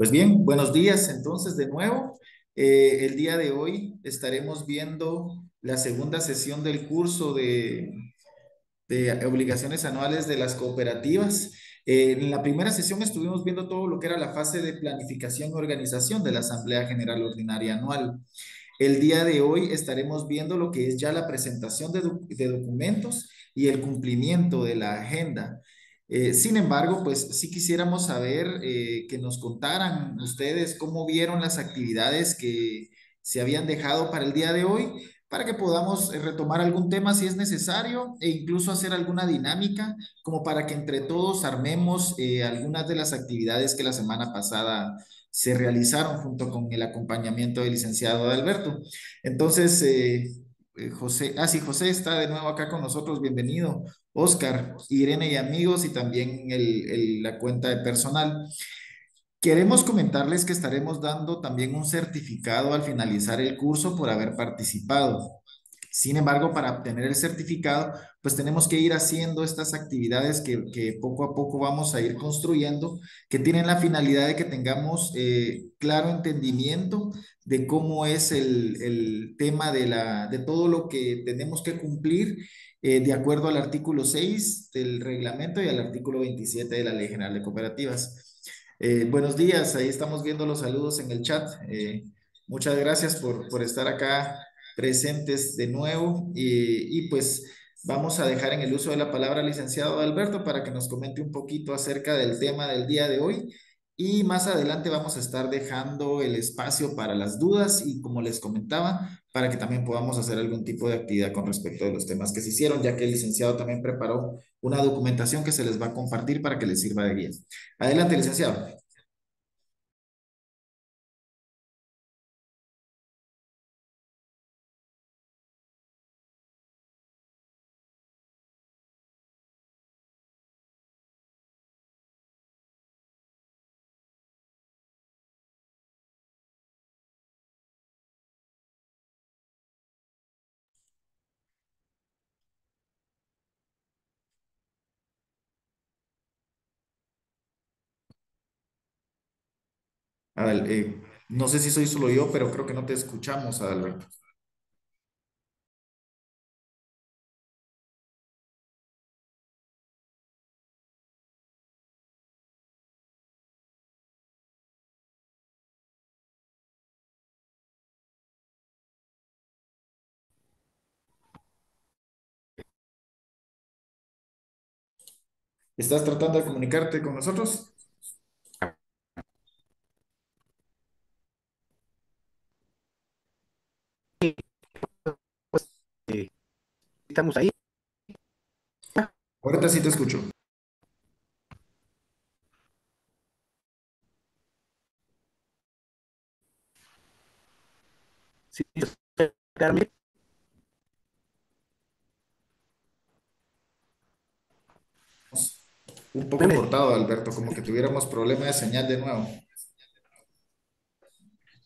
Pues bien, buenos días entonces de nuevo. Eh, el día de hoy estaremos viendo la segunda sesión del curso de, obligaciones anuales de las cooperativas. Eh, en la primera sesión estuvimos viendo todo lo que era la fase de planificación y organización de la Asamblea General Ordinaria Anual. El día de hoy estaremos viendo lo que es ya la presentación de documentos y el cumplimiento de la agenda. Eh, sin embargo, pues sí quisiéramos saber eh, que nos contaran ustedes cómo vieron las actividades que se habían dejado para el día de hoy, para que podamos retomar algún tema si es necesario e incluso hacer alguna dinámica como para que entre todos armemos eh, algunas de las actividades que la semana pasada se realizaron junto con el acompañamiento del licenciado Alberto. Entonces, eh, José, ah, sí, José está de nuevo acá con nosotros, bienvenido. Oscar, Irene y amigos y también el, la cuenta de personal. Queremos comentarles que estaremos dando también un certificado al finalizar el curso por haber participado. Sin embargo, para obtener el certificado, pues tenemos que ir haciendo estas actividades que, poco a poco vamos a ir construyendo, que tienen la finalidad de que tengamos eh, claro entendimiento de cómo es el, tema de, la, de todo lo que tenemos que cumplir eh, de acuerdo al artículo 6 del reglamento y al artículo 27 de la Ley General de Cooperativas. Eh, buenos días, ahí estamos viendo los saludos en el chat. muchas gracias por, por estar acá presentes de nuevo y, pues vamos a dejar en el uso de la palabra licenciado Alberto para que nos comente un poquito acerca del tema del día de hoy y más adelante vamos a estar dejando el espacio para las dudas y como les comentaba, para que también podamos hacer algún tipo de actividad con respecto de los temas que se hicieron, ya que el licenciado también preparó una documentación que se les va a compartir para que les sirva de guía. Adelante, licenciado. Eh, no sé si soy solo yo, pero creo que no te escuchamos, Adalberto. ¿Estás tratando de comunicarte con nosotros? estamos ahí. Ahorita sí te escucho. Sí, Carmen. Un poco cortado, Alberto, como que tuviéramos problema de señal de nuevo.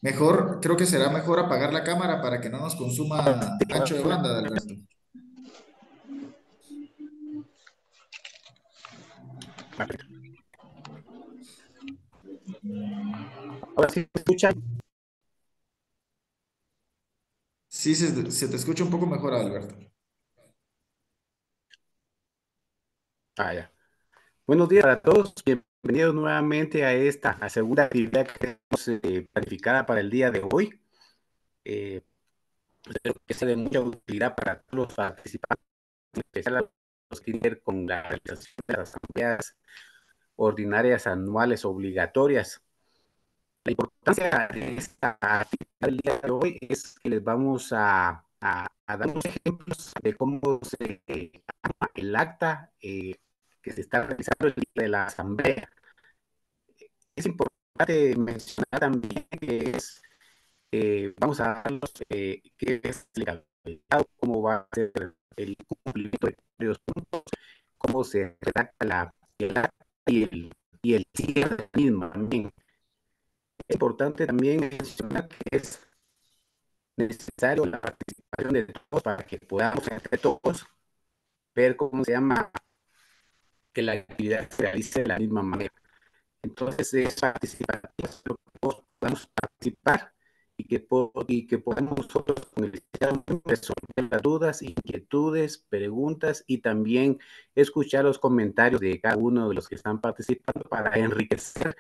Mejor, creo que será mejor apagar la cámara para que no nos consuma ancho de banda, Alberto. Ahora sí te escuchan. Sí, se, te escucha un poco mejor, Alberto. Ah, ya. Buenos días a todos. Bienvenidos nuevamente a esta a segunda actividad que tenemos eh, planificada para el día de hoy. Eh, espero que sea de mucha utilidad para todos los participantes, que pues, con la realización de las asambleas ordinarias anuales obligatorias. La importancia de esta actividad del día de hoy es que les vamos a, dar unos ejemplos de cómo se llama eh, el acta eh, que se está realizando el día de la asamblea. Es importante mencionar también que es, eh, vamos a darlos, qué que es cómo va a ser el cumplimiento de los puntos, cómo se redacta la, y el, y el cierre mismo también. Es importante también mencionar que es necesario la participación de todos para que podamos entre todos ver cómo se llama que la actividad se realice de la misma manera. Entonces es participar todos podamos participar y que, que podamos nosotros resolver las dudas, inquietudes, preguntas y también escuchar los comentarios de cada uno de los que están participando para enriquecer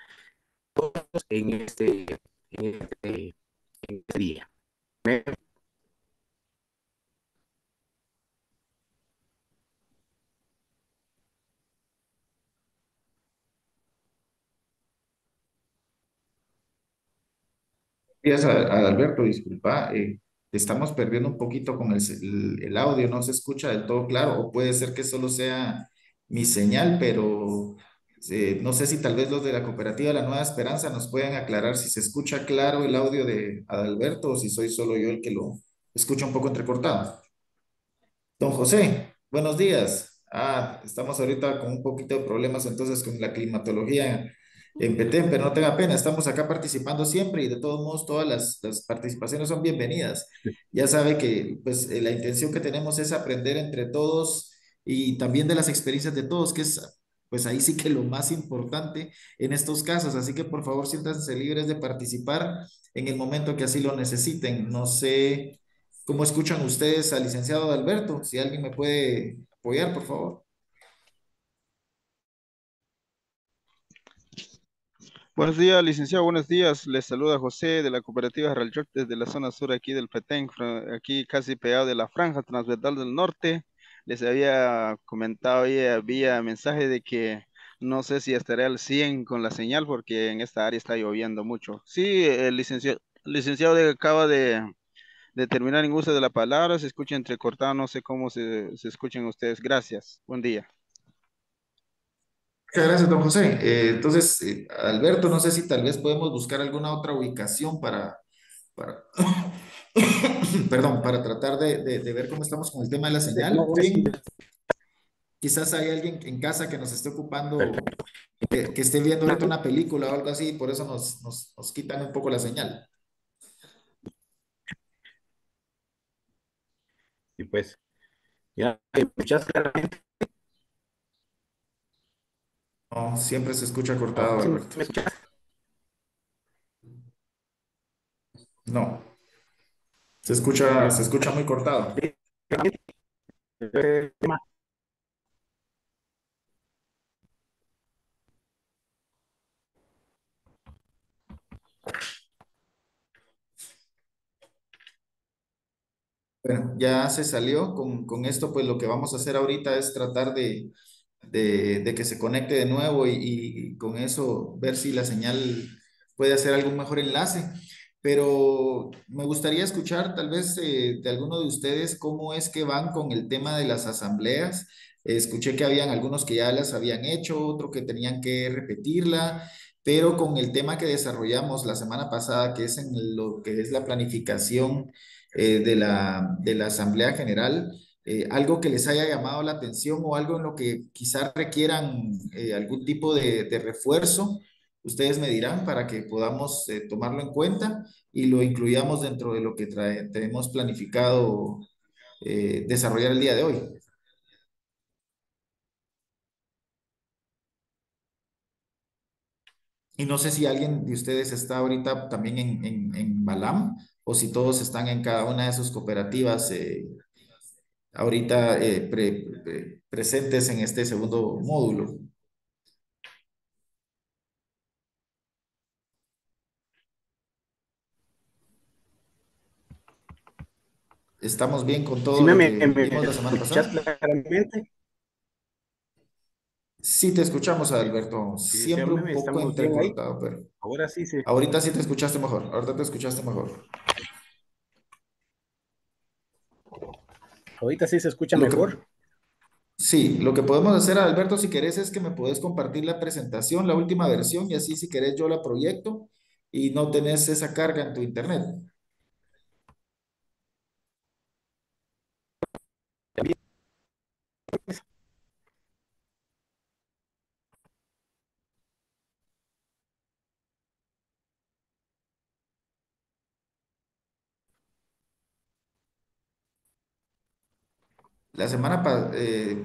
todos en este, este, este día. días, Alberto, disculpa, eh, estamos perdiendo un poquito con el, audio, no se escucha del todo claro, o puede ser que solo sea mi señal, pero eh, no sé si tal vez los de la cooperativa La Nueva Esperanza nos puedan aclarar si se escucha claro el audio de Adalberto o si soy solo yo el que lo escucha un poco entrecortado. Don José, buenos días. Ah, estamos ahorita con un poquito de problemas entonces con la climatología en pero no tenga pena, estamos acá participando siempre y de todos modos todas las, participaciones son bienvenidas. Ya sabe que pues eh, la intención que tenemos es aprender entre todos y también de las experiencias de todos, que es pues ahí sí que lo más importante en estos casos. Así que por favor siéntanse libres de participar en el momento que así lo necesiten. No sé cómo escuchan ustedes al licenciado Alberto, si alguien me puede apoyar, por favor. Buenos días, licenciado, buenos días. Les saluda José de la cooperativa Raljoc desde la zona sur aquí del Petén, aquí casi pegado de la franja transversal del norte. Les había comentado y había mensaje de que no sé si estaré al 100 con la señal porque en esta área está lloviendo mucho. Sí, el eh, licenciado, licenciado acaba de, terminar en uso de la palabra, se escucha entrecortado, no sé cómo se, se escuchan ustedes. Gracias, buen día. Muchas gracias, don José. Eh, entonces, eh, Alberto, no sé si tal vez podemos buscar alguna otra ubicación para, perdón, para tratar de, ver cómo estamos con el tema de la señal. Quizás hay alguien en casa que nos esté ocupando, que, esté viendo ahorita una película o algo así, y por eso nos, quitan un poco la señal. Y pues, ya muchas gracias siempre se escucha cortado, oh, Alberto. No. Se escucha, se escucha muy cortado. Bueno, ya se salió. con esto, pues lo que vamos a hacer ahorita es tratar de, de, que se conecte de nuevo y, con eso ver si la señal puede hacer algún mejor enlace. Pero me gustaría escuchar tal vez eh, de alguno de ustedes cómo es que van con el tema de las asambleas. Escuché que habían algunos que ya las habían hecho, otro que tenían que repetirla, pero con el tema que desarrollamos la semana pasada, que es en lo que es la planificación eh, de, la, de la Asamblea General, eh, algo que les haya llamado la atención o algo en lo que quizás requieran eh, algún tipo de, refuerzo, ustedes me dirán para que podamos eh, tomarlo en cuenta y lo incluyamos dentro de lo que tenemos planificado desarrollar el día de hoy. Y no sé si alguien de ustedes está ahorita también en, en, en Balam o si todos están en cada una de sus cooperativas ahorita eh, presentes en este segundo módulo. ¿Estamos bien con todo sí, lo me, que Sí, te escuchamos, Alberto. Siempre un poco entrecortado, pero... Ahora sí, sí. Ahorita sí te escuchaste mejor. Ahorita te escuchaste mejor. Ahorita sí se escucha mejor. sí, lo que podemos hacer, Alberto, si querés, es que me podés compartir la presentación, la última versión, y así si querés yo la proyecto y no tenés esa carga en tu internet. La semana, eh,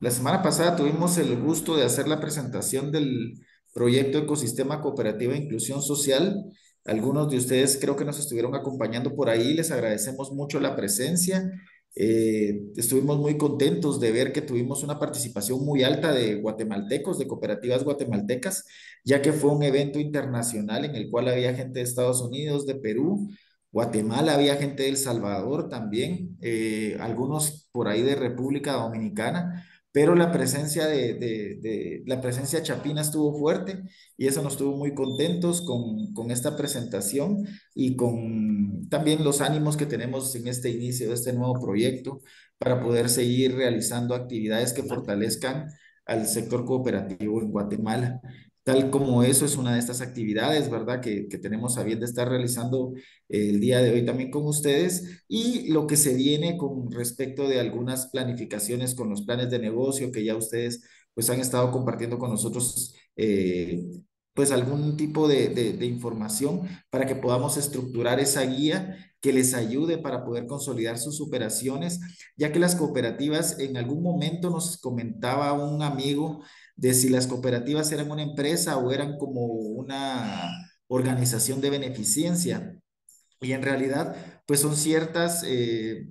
la semana pasada tuvimos el gusto de hacer la presentación del proyecto Ecosistema Cooperativa e Inclusión Social. Algunos de ustedes creo que nos estuvieron acompañando por ahí. Les agradecemos mucho la presencia. Eh, estuvimos muy contentos de ver que tuvimos una participación muy alta de guatemaltecos, de cooperativas guatemaltecas, ya que fue un evento internacional en el cual había gente de Estados Unidos, de Perú, Guatemala había gente de El Salvador también, eh, algunos por ahí de República Dominicana, pero la presencia de, la presencia chapina estuvo fuerte y eso nos tuvo muy contentos con, con, esta presentación y con también los ánimos que tenemos en este inicio de este nuevo proyecto para poder seguir realizando actividades que fortalezcan al sector cooperativo en Guatemala tal como eso es una de estas actividades, ¿verdad? Que, tenemos a bien de estar realizando eh, el día de hoy también con ustedes y lo que se viene con respecto de algunas planificaciones con los planes de negocio que ya ustedes pues han estado compartiendo con nosotros eh, pues algún tipo de, de, información para que podamos estructurar esa guía que les ayude para poder consolidar sus operaciones, ya que las cooperativas en algún momento nos comentaba un amigo de si las cooperativas eran una empresa o eran como una organización de beneficencia. Y en realidad, pues son ciertas eh,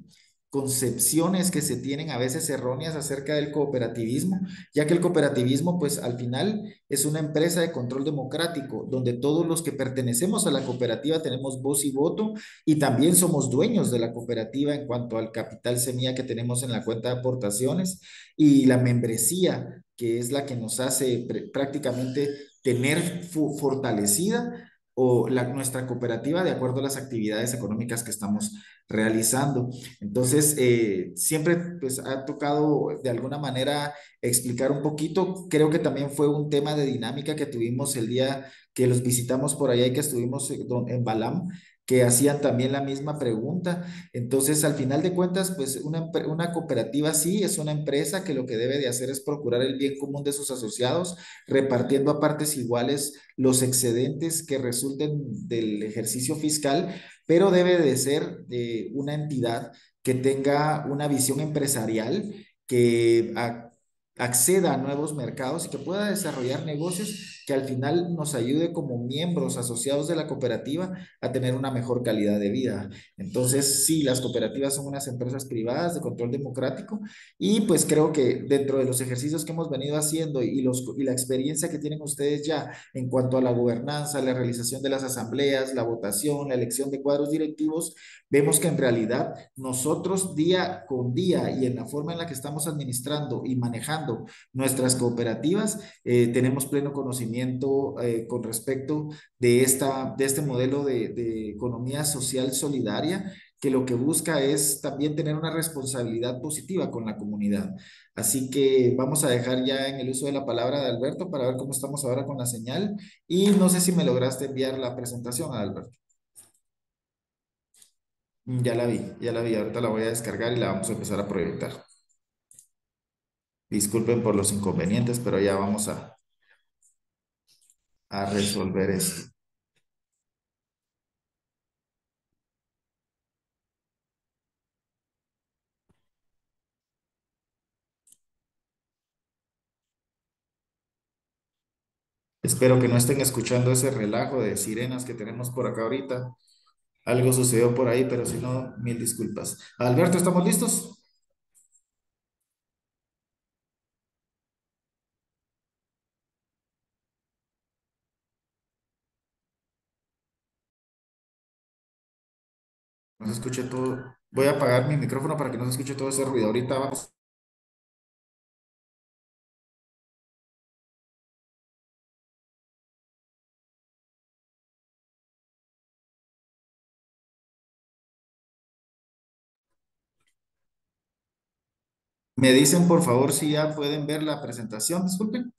concepciones que se tienen a veces erróneas acerca del cooperativismo, ya que el cooperativismo, pues al final es una empresa de control democrático, donde todos los que pertenecemos a la cooperativa tenemos voz y voto y también somos dueños de la cooperativa en cuanto al capital semilla que tenemos en la cuenta de aportaciones y la membresía que es la que nos hace prácticamente tener fortalecida o la, nuestra cooperativa de acuerdo a las actividades económicas que estamos realizando. Entonces, eh, siempre pues, ha tocado de alguna manera explicar un poquito. Creo que también fue un tema de dinámica que tuvimos el día que los visitamos por allá y que estuvimos eh, en Balam que hacían también la misma pregunta. Entonces, al final de cuentas, pues una, cooperativa sí es una empresa que lo que debe de hacer es procurar el bien común de sus asociados, repartiendo a partes iguales los excedentes que resulten del ejercicio fiscal, pero debe de ser una entidad que tenga una visión empresarial, que acceda a nuevos mercados y que pueda desarrollar negocios que al final nos ayude como miembros asociados de la cooperativa a tener una mejor calidad de vida. Entonces, sí, las cooperativas son unas empresas privadas de control democrático y pues creo que dentro de los ejercicios que hemos venido haciendo y, los, y la experiencia que tienen ustedes ya en cuanto a la gobernanza, la realización de las asambleas, la votación, la elección de cuadros directivos, vemos que en realidad nosotros día con día y en la forma en la que estamos administrando y manejando nuestras cooperativas, eh, tenemos pleno conocimiento eh, con respecto de, esta, de este modelo de, de economía social solidaria que lo que busca es también tener una responsabilidad positiva con la comunidad. Así que vamos a dejar ya en el uso de la palabra de Alberto para ver cómo estamos ahora con la señal y no sé si me lograste enviar la presentación a Alberto. Mm, ya la vi, ya la vi, ahorita la voy a descargar y la vamos a empezar a proyectar. Disculpen por los inconvenientes, pero ya vamos a, resolver esto. Espero que no estén escuchando ese relajo de sirenas que tenemos por acá ahorita. Algo sucedió por ahí, pero si no, mil disculpas. Alberto, ¿estamos listos? no se escuche todo. Voy a apagar mi micrófono para que no se escuche todo ese ruido. Ahorita vamos. Me dicen, por favor, si ya pueden ver la presentación. Disculpen.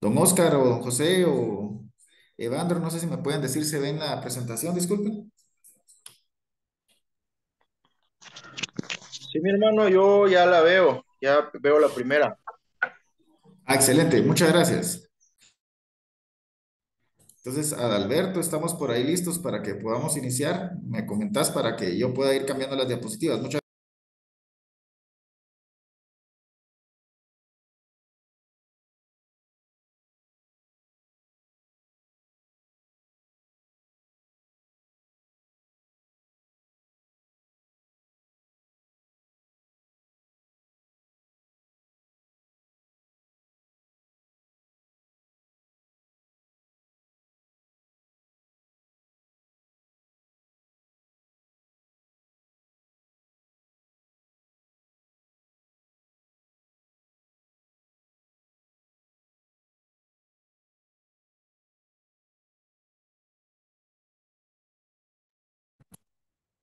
Don Oscar o don José o Evandro, no sé si me pueden decir, ¿se ven la presentación? Disculpen. Sí, mi hermano, yo ya la veo, ya veo la primera. Ah, excelente, muchas gracias. Entonces, Adalberto, estamos por ahí listos para que podamos iniciar. Me comentás para que yo pueda ir cambiando las diapositivas. Muchas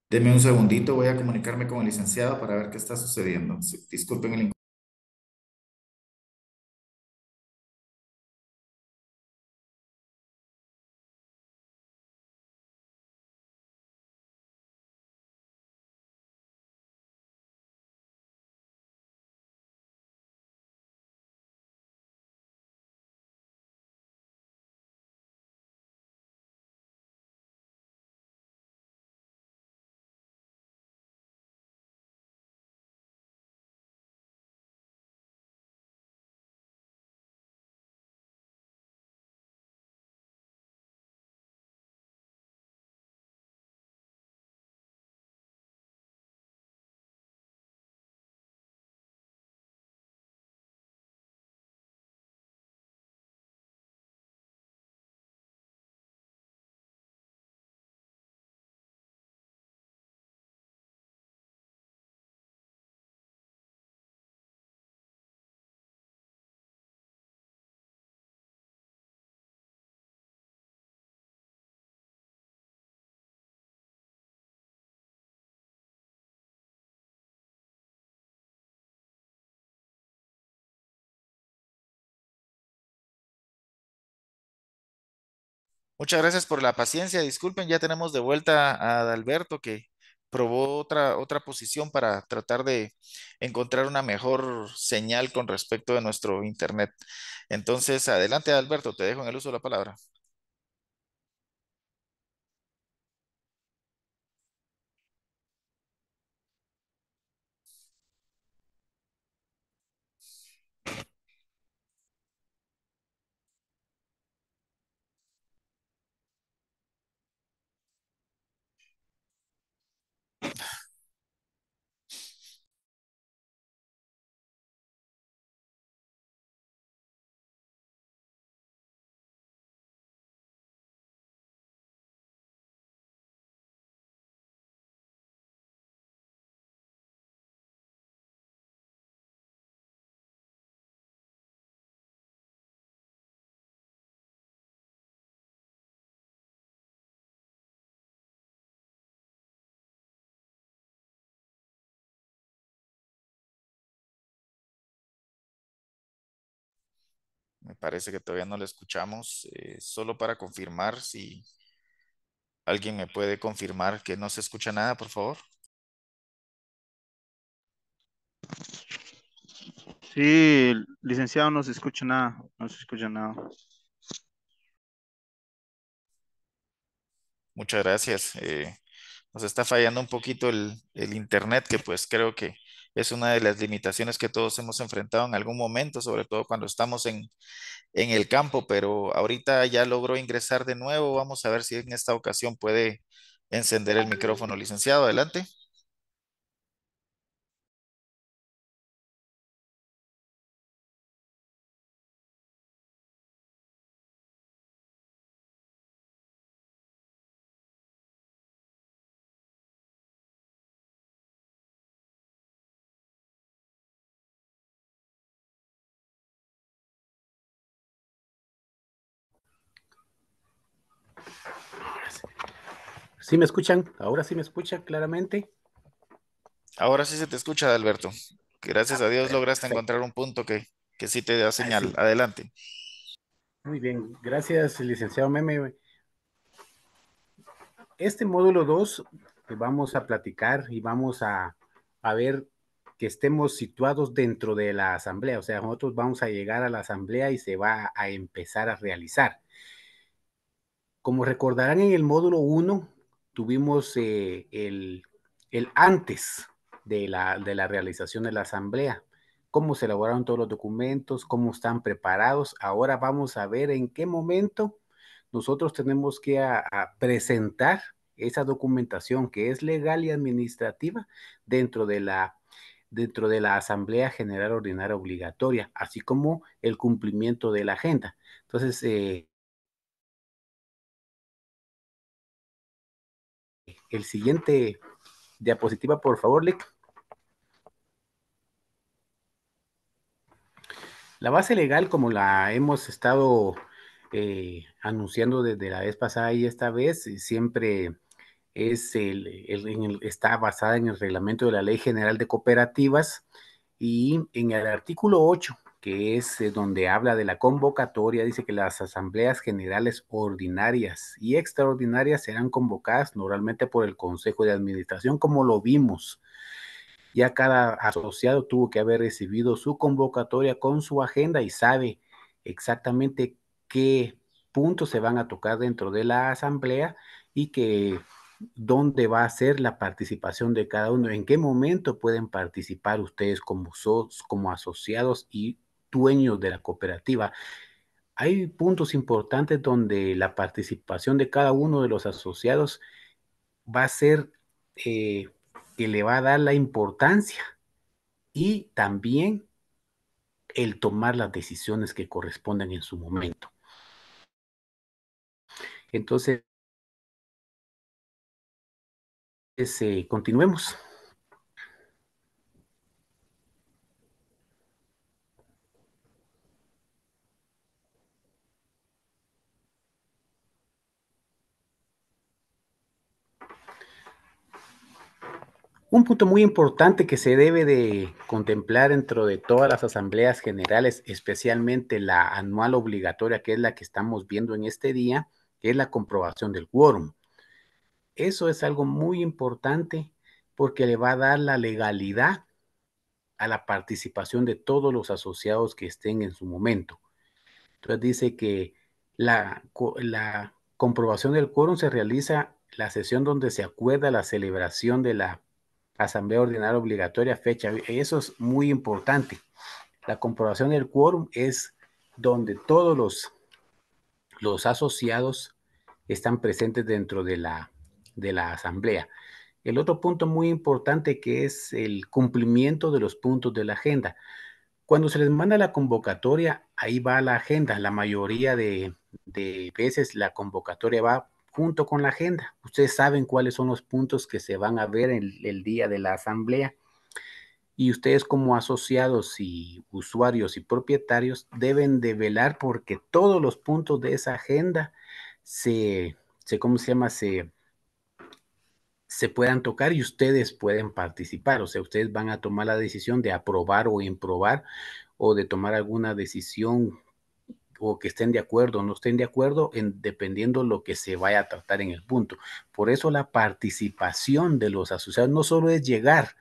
Deme un segundito, voy a comunicarme con el licenciado para ver qué está sucediendo. Disculpen el Muchas gracias por la paciencia. Disculpen, ya tenemos de vuelta a Alberto que probó otra, otra posición para tratar de encontrar una mejor señal con respecto de nuestro internet. Entonces, adelante Alberto, te dejo en el uso de la palabra. parece que todavía no la escuchamos. Eh, solo para confirmar, si alguien me puede confirmar que no se escucha nada, por favor. Sí, licenciado, no se escucha nada. No se escucha nada. Muchas gracias. Eh, nos está fallando un poquito el internet, que pues creo que es una de las limitaciones que todos hemos enfrentado en algún momento, sobre todo cuando estamos en, en el campo, pero ahorita ya logró ingresar de nuevo. Vamos a ver si en esta ocasión puede encender el micrófono. Licenciado, adelante. ¿Sí me escuchan? ¿Ahora sí me escuchan claramente? Ahora sí se te escucha, Alberto. Gracias a Dios ah, lograste encontrar un punto que, que sí te da señal. Adelante. Muy bien, gracias, licenciado Meme. Este módulo 2 que pues vamos a platicar y vamos a, a ver que estemos situados dentro de la asamblea. O sea, nosotros vamos a llegar a la asamblea y se va a empezar a realizar. Como recordarán en el módulo 1, tuvimos eh, el, el, antes de la, de la realización de la asamblea, cómo se elaboraron todos los documentos, cómo están preparados. Ahora vamos a ver en qué momento nosotros tenemos que presentar esa documentación que es legal y administrativa dentro de la dentro de la Asamblea General Ordinaria Obligatoria, así como el cumplimiento de la agenda. Entonces, eh, el siguiente diapositiva, por favor, Lick. La base legal, como la hemos estado eh, anunciando desde la vez pasada y esta vez, eh, siempre es el, está basada en el reglamento de la Ley General de Cooperativas y en el artículo 8 que es eh, donde habla de la convocatoria, dice que las asambleas generales ordinarias y extraordinarias serán convocadas normalmente por el Consejo de Administración, como lo vimos. Ya cada asociado tuvo que haber recibido su convocatoria con su agenda y sabe exactamente qué puntos se van a tocar dentro de la asamblea y que dónde va a ser la participación de cada uno, en qué momento pueden participar ustedes como, como asociados y dueños de la cooperativa. Hay puntos importantes donde la participación de cada uno de los asociados va a ser eh, que le va a dar la importancia y también el tomar las decisiones que corresponden en su momento. Entonces, eh, continuemos. Un punto muy importante que se debe de contemplar dentro de todas las asambleas generales, especialmente la anual obligatoria, que es la que estamos viendo en este día, que es la comprobación del quórum. Eso es algo muy importante porque le va a dar la legalidad a la participación de todos los asociados que estén en su momento. Entonces dice que la, la comprobación del quórum se realiza la sesión donde se acuerda la celebración de la asamblea ordinaria obligatoria, fecha. Eso es muy importante. La comprobación del quórum es donde todos los, los asociados están presentes dentro de la, de la asamblea. El otro punto muy importante que es el cumplimiento de los puntos de la agenda. Cuando se les manda la convocatoria, ahí va la agenda. La mayoría de, de veces la convocatoria va junto con la agenda. Ustedes saben cuáles son los puntos que se van a ver en el, día de la asamblea. Y ustedes como asociados y usuarios y propietarios deben de velar porque todos los puntos de esa agenda se, se ¿cómo se llama? Se, se puedan tocar y ustedes pueden participar. O sea, ustedes van a tomar la decisión de aprobar o improbar o de tomar alguna decisión o que estén de acuerdo o no estén de acuerdo, en, dependiendo lo que se vaya a tratar en el punto. Por eso la participación de los asociados no solo es llegar,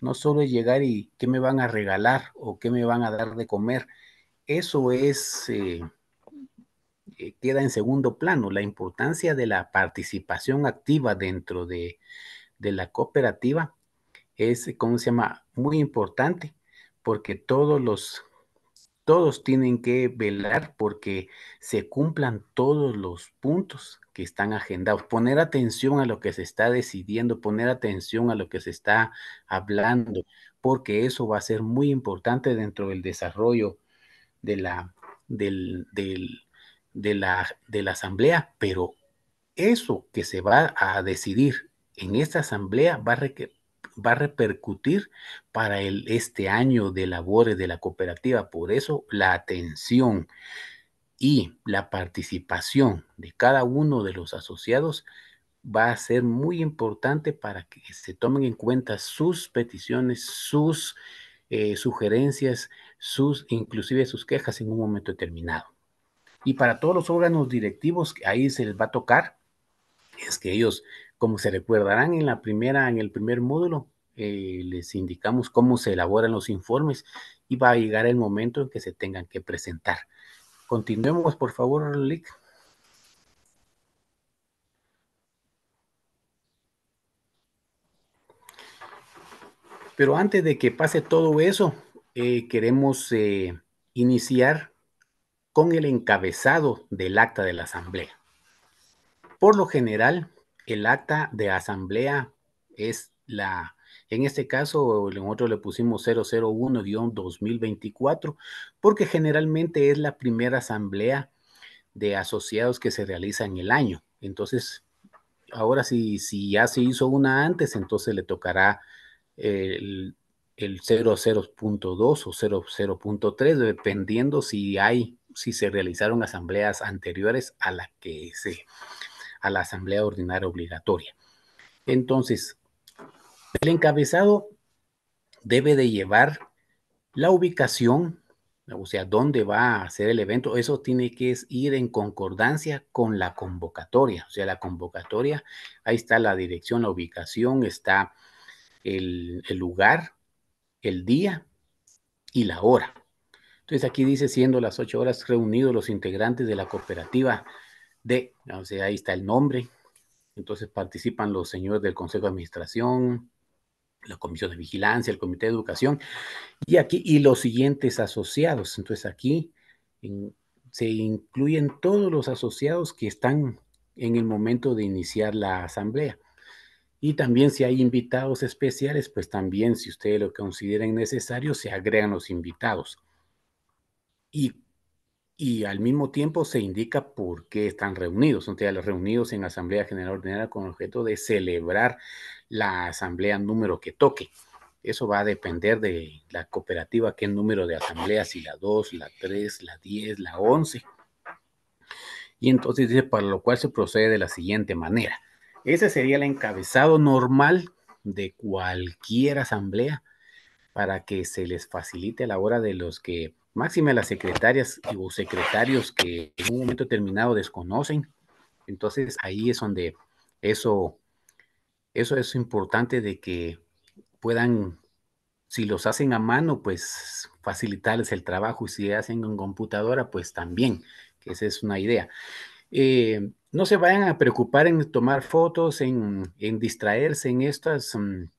no solo es llegar y qué me van a regalar o qué me van a dar de comer. Eso es, eh, eh, queda en segundo plano, la importancia de la participación activa dentro de, de la cooperativa es, ¿cómo se llama?, muy importante porque todos los todos tienen que velar porque se cumplan todos los puntos que están agendados, poner atención a lo que se está decidiendo, poner atención a lo que se está hablando, porque eso va a ser muy importante dentro del desarrollo de la, de la, de la asamblea, pero eso que se va a decidir en esta asamblea va a requerir va a repercutir para el, este año de labores de la cooperativa. Por eso la atención y la participación de cada uno de los asociados va a ser muy importante para que se tomen en cuenta sus peticiones, sus eh, sugerencias, sus inclusive sus quejas en un momento determinado. Y para todos los órganos directivos, ahí se les va a tocar, es que ellos como se recordarán en la primera, en el primer módulo, eh, les indicamos cómo se elaboran los informes y va a llegar el momento en que se tengan que presentar. Continuemos, por favor, Lick. Pero antes de que pase todo eso, eh, queremos eh, iniciar con el encabezado del acta de la asamblea. Por lo general, el acta de asamblea es la, en este caso, en otro le pusimos 001-2024, porque generalmente es la primera asamblea de asociados que se realiza en el año. Entonces, ahora si, si ya se hizo una antes, entonces le tocará el, el 00.2 o 00.3, dependiendo si hay, si se realizaron asambleas anteriores a las que se a la Asamblea Ordinaria Obligatoria. Entonces, el encabezado debe de llevar la ubicación, o sea, dónde va a ser el evento, eso tiene que ir en concordancia con la convocatoria, o sea, la convocatoria, ahí está la dirección, la ubicación, está el, lugar, el día y la hora. Entonces aquí dice, siendo las ocho horas reunidos los integrantes de la cooperativa de, ah, o sea, ahí está el nombre. Entonces participan los señores del Consejo de Administración, la Comisión de Vigilancia, el Comité de Educación y aquí y los siguientes asociados. Entonces aquí se incluyen todos los asociados que están en el momento de iniciar la asamblea. Y también si hay invitados especiales, pues también si ustedes lo consideren necesario, se agregan los invitados. Y y al mismo tiempo se indica por qué están reunidos. Son los reunidos en Asamblea General Ordinaria con el objeto de celebrar la asamblea número que toque. Eso va a depender de la cooperativa, qué número de asambleas, si la 2, la 3, la 10, la 11. Y entonces dice, para lo cual se procede de la siguiente manera. Ese sería el encabezado normal de cualquier asamblea para que se les facilite a la hora de los que Máxima, las secretarias o secretarios que en un momento determinado desconocen. Entonces ahí es donde eso, eso es importante de que puedan, si los hacen a mano, pues facilitarles el trabajo y si hacen en computadora, pues también, que esa es una idea. Eh, no se vayan a preocupar en tomar fotos, en, distraerse en estas... Mm,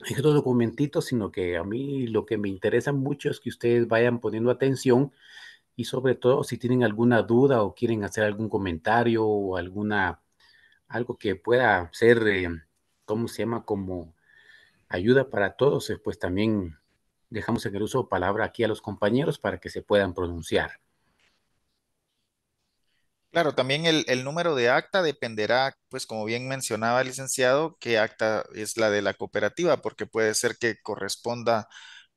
es estos documentitos, sino que a mí lo que me interesa mucho es que ustedes vayan poniendo atención y sobre todo si tienen alguna duda o quieren hacer algún comentario o alguna algo que pueda ser, eh, ¿cómo se llama? Como ayuda para todos, eh, pues también dejamos en el uso de palabra aquí a los compañeros para que se puedan pronunciar. Claro, también el, número de acta dependerá, pues como bien mencionaba el licenciado, qué acta es la de la cooperativa, porque puede ser que corresponda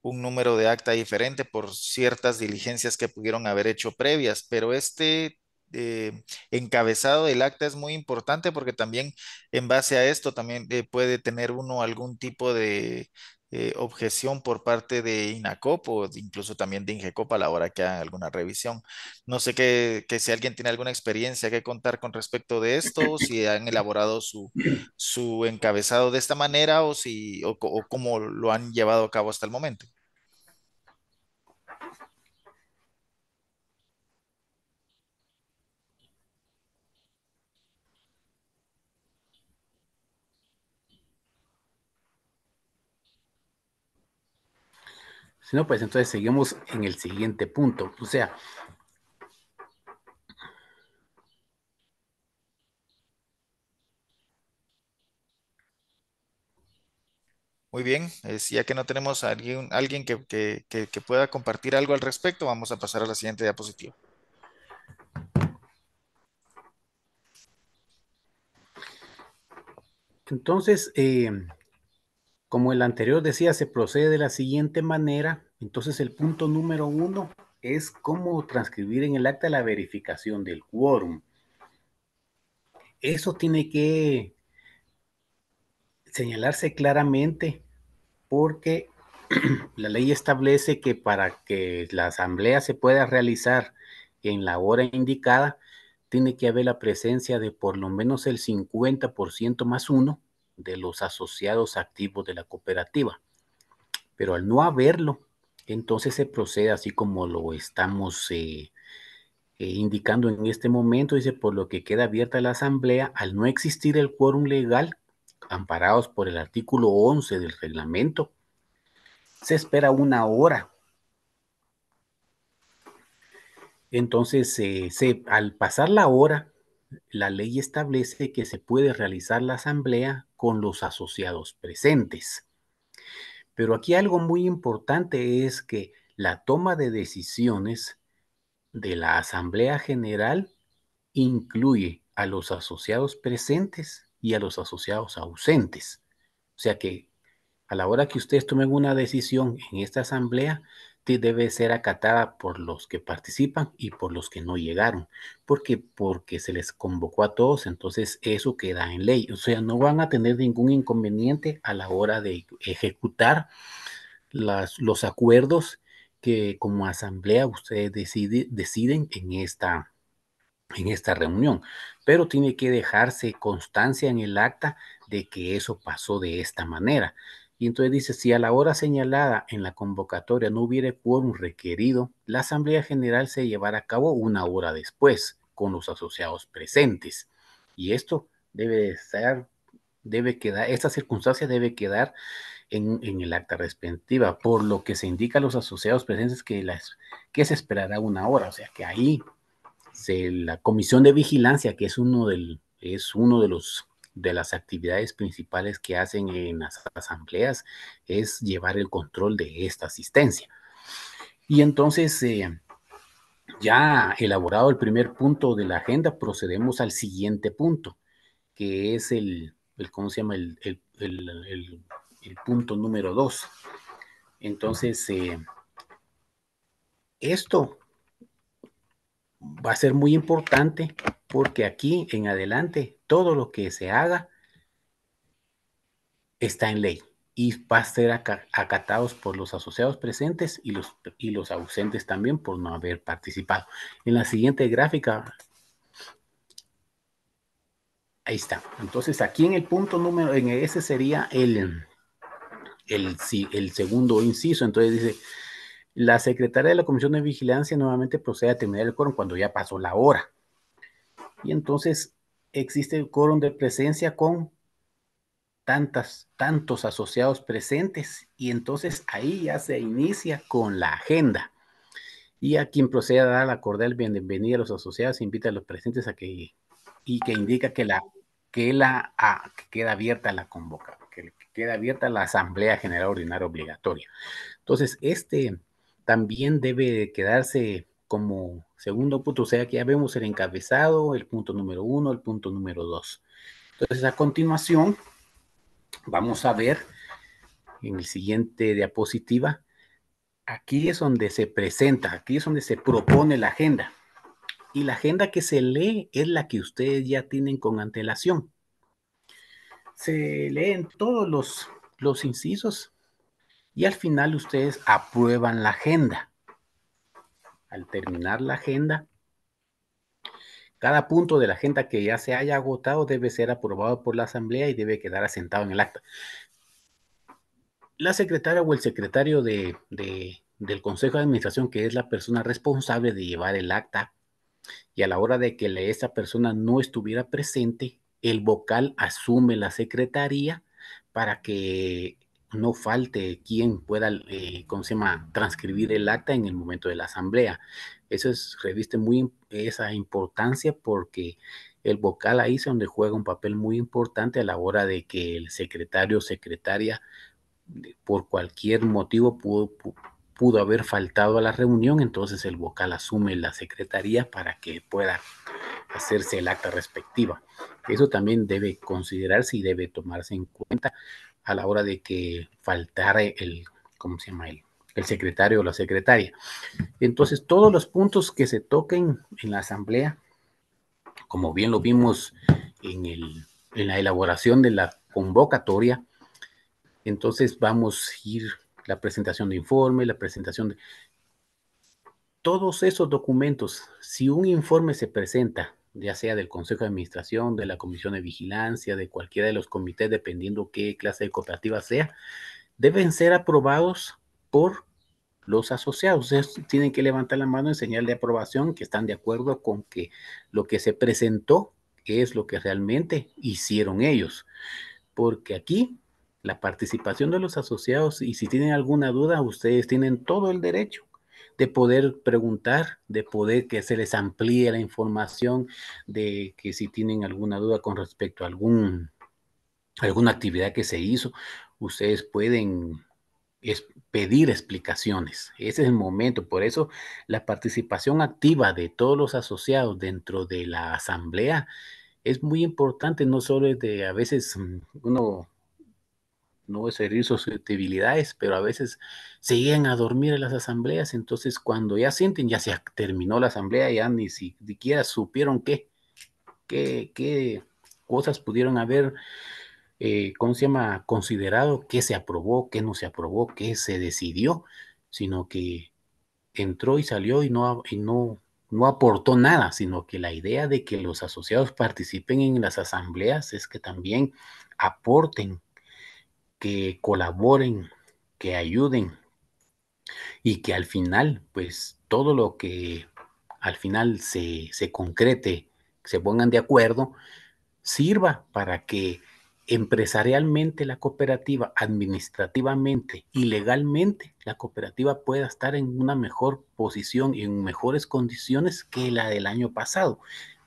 un número de acta diferente por ciertas diligencias que pudieron haber hecho previas, pero este eh, encabezado del acta es muy importante porque también en base a esto también eh, puede tener uno algún tipo de, eh, objeción por parte de INACOP o incluso también de INGECOP a la hora que hagan alguna revisión. No sé que, si alguien tiene alguna experiencia que contar con respecto de esto, si han elaborado su, su encabezado de esta manera o, si, o cómo lo han llevado a cabo hasta el momento. Si no, pues entonces seguimos en el siguiente punto. O sea, Muy bien, eh, ya que no tenemos a alguien, alguien que, que, pueda compartir algo al respecto, vamos a pasar a la siguiente diapositiva. Entonces, eh, como el anterior decía, se procede de la siguiente manera. Entonces el punto número uno es cómo transcribir en el acta la verificación del quórum. Eso tiene que señalarse claramente porque la ley establece que para que la asamblea se pueda realizar en la hora indicada, tiene que haber la presencia de por lo menos el 50% más uno de los asociados activos de la cooperativa. Pero al no haberlo, entonces se procede así como lo estamos eh, eh, indicando en este momento, dice, por lo que queda abierta la asamblea, al no existir el quórum legal, amparados por el artículo 11 del reglamento, se espera una hora. Entonces, eh, al pasar la hora, la ley establece que se puede realizar la asamblea con los asociados presentes. Pero aquí algo muy importante es que la toma de decisiones de la Asamblea General incluye a los asociados presentes y a los asociados ausentes. O sea que a la hora que ustedes tomen una decisión en esta asamblea, debe ser acatada por los que participan y por los que no llegaron, porque porque se les convocó a todos, entonces eso queda en ley, o sea, no van a tener ningún inconveniente a la hora de ejecutar los acuerdos que como asamblea ustedes deciden en esta en esta reunión, pero tiene que dejarse constancia en el acta de que eso pasó de esta manera. Y entonces dice, si a la hora señalada en la convocatoria no hubiere quórum requerido, la Asamblea General se llevará a cabo una hora después, con los asociados presentes. Y esto debe estar, debe quedar, esta circunstancia debe quedar en, el acta respectiva, por lo que se indica a los asociados presentes que, las, que se esperará una hora, o sea que ahí se, la comisión de vigilancia, que es uno, del, es uno de los de las actividades principales que hacen en las asambleas es llevar el control de esta asistencia. Y entonces, eh, ya elaborado el primer punto de la agenda, procedemos al siguiente punto, que es el, ¿cómo se llama? El, punto número dos. Entonces, eh, esto va a ser muy importante porque aquí en adelante todo lo que se haga está en ley y va a ser acatados por los asociados presentes y los, y los ausentes también por no haber participado. En la siguiente gráfica, ahí está. Entonces aquí en el punto número, en ese sería el, el, el segundo inciso. Entonces dice, la secretaria de la Comisión de Vigilancia nuevamente procede a terminar el quórum cuando ya pasó la hora. Y entonces existe el quórum de presencia con tantas, tantos asociados presentes y entonces ahí ya se inicia con la agenda. Y a quien proceda a dar la cordial bienvenida a los asociados, invita a los presentes a que y que indica que la que la ah, queda abierta la convoca, que queda abierta la asamblea general ordinaria obligatoria. Entonces, este también debe quedarse como segundo punto, o sea que ya vemos el encabezado, el punto número uno, el punto número dos. Entonces, a continuación, vamos a ver en el siguiente diapositiva, aquí es donde se presenta, aquí es donde se propone la agenda. Y la agenda que se lee es la que ustedes ya tienen con antelación. Se leen todos los, los incisos y al final ustedes aprueban la agenda al terminar la agenda, cada punto de la agenda que ya se haya agotado debe ser aprobado por la Asamblea y debe quedar asentado en el acta. La secretaria o el secretario del Consejo de Administración, que es la persona responsable de llevar el acta, y a la hora de que esa persona no estuviera presente, el vocal asume la secretaría para que no falte quien pueda, eh, se llama?, transcribir el acta en el momento de la asamblea. Eso es, reviste muy esa importancia porque el vocal ahí es donde juega un papel muy importante a la hora de que el secretario o secretaria, por cualquier motivo, pudo, pudo haber faltado a la reunión, entonces el vocal asume la secretaría para que pueda hacerse el acta respectiva. Eso también debe considerarse y debe tomarse en cuenta a la hora de que faltara el, se llama? secretario o la secretaria. Entonces, todos los puntos que se toquen en la asamblea, como bien lo vimos en, en la elaboración de la convocatoria, entonces vamos a ir la presentación de informe, la presentación de... Todos esos documentos, si un informe se presenta ya sea del Consejo de Administración, de la Comisión de Vigilancia, de cualquiera de los comités, dependiendo qué clase de cooperativa sea, deben ser aprobados por los asociados. Ustedes tienen que levantar la mano en señal de aprobación que están de acuerdo con que lo que se presentó es lo que realmente hicieron ellos. Porque aquí la participación de los asociados, y si tienen alguna duda, ustedes tienen todo el derecho de poder preguntar, de poder que se les amplíe la información, de que si tienen alguna duda con respecto a algún, alguna actividad que se hizo, ustedes pueden pedir explicaciones. Ese es el momento. Por eso la participación activa de todos los asociados dentro de la asamblea es muy importante, no solo de a veces mm, uno no es herir pero a veces se a dormir en las asambleas, entonces cuando ya sienten, ya se terminó la asamblea, ya ni siquiera supieron qué, qué, qué cosas pudieron haber, eh, ¿cómo se llama?, considerado, qué se aprobó, qué no se aprobó, qué se decidió, sino que entró y salió y no, y no aportó nada, sino que la idea de que los asociados participen en las asambleas es que también aporten que colaboren, que ayuden y que al final, pues todo lo que al final se, se concrete, se pongan de acuerdo, sirva para que empresarialmente la cooperativa, administrativamente y legalmente la cooperativa pueda estar en una mejor posición y en mejores condiciones que la del año pasado,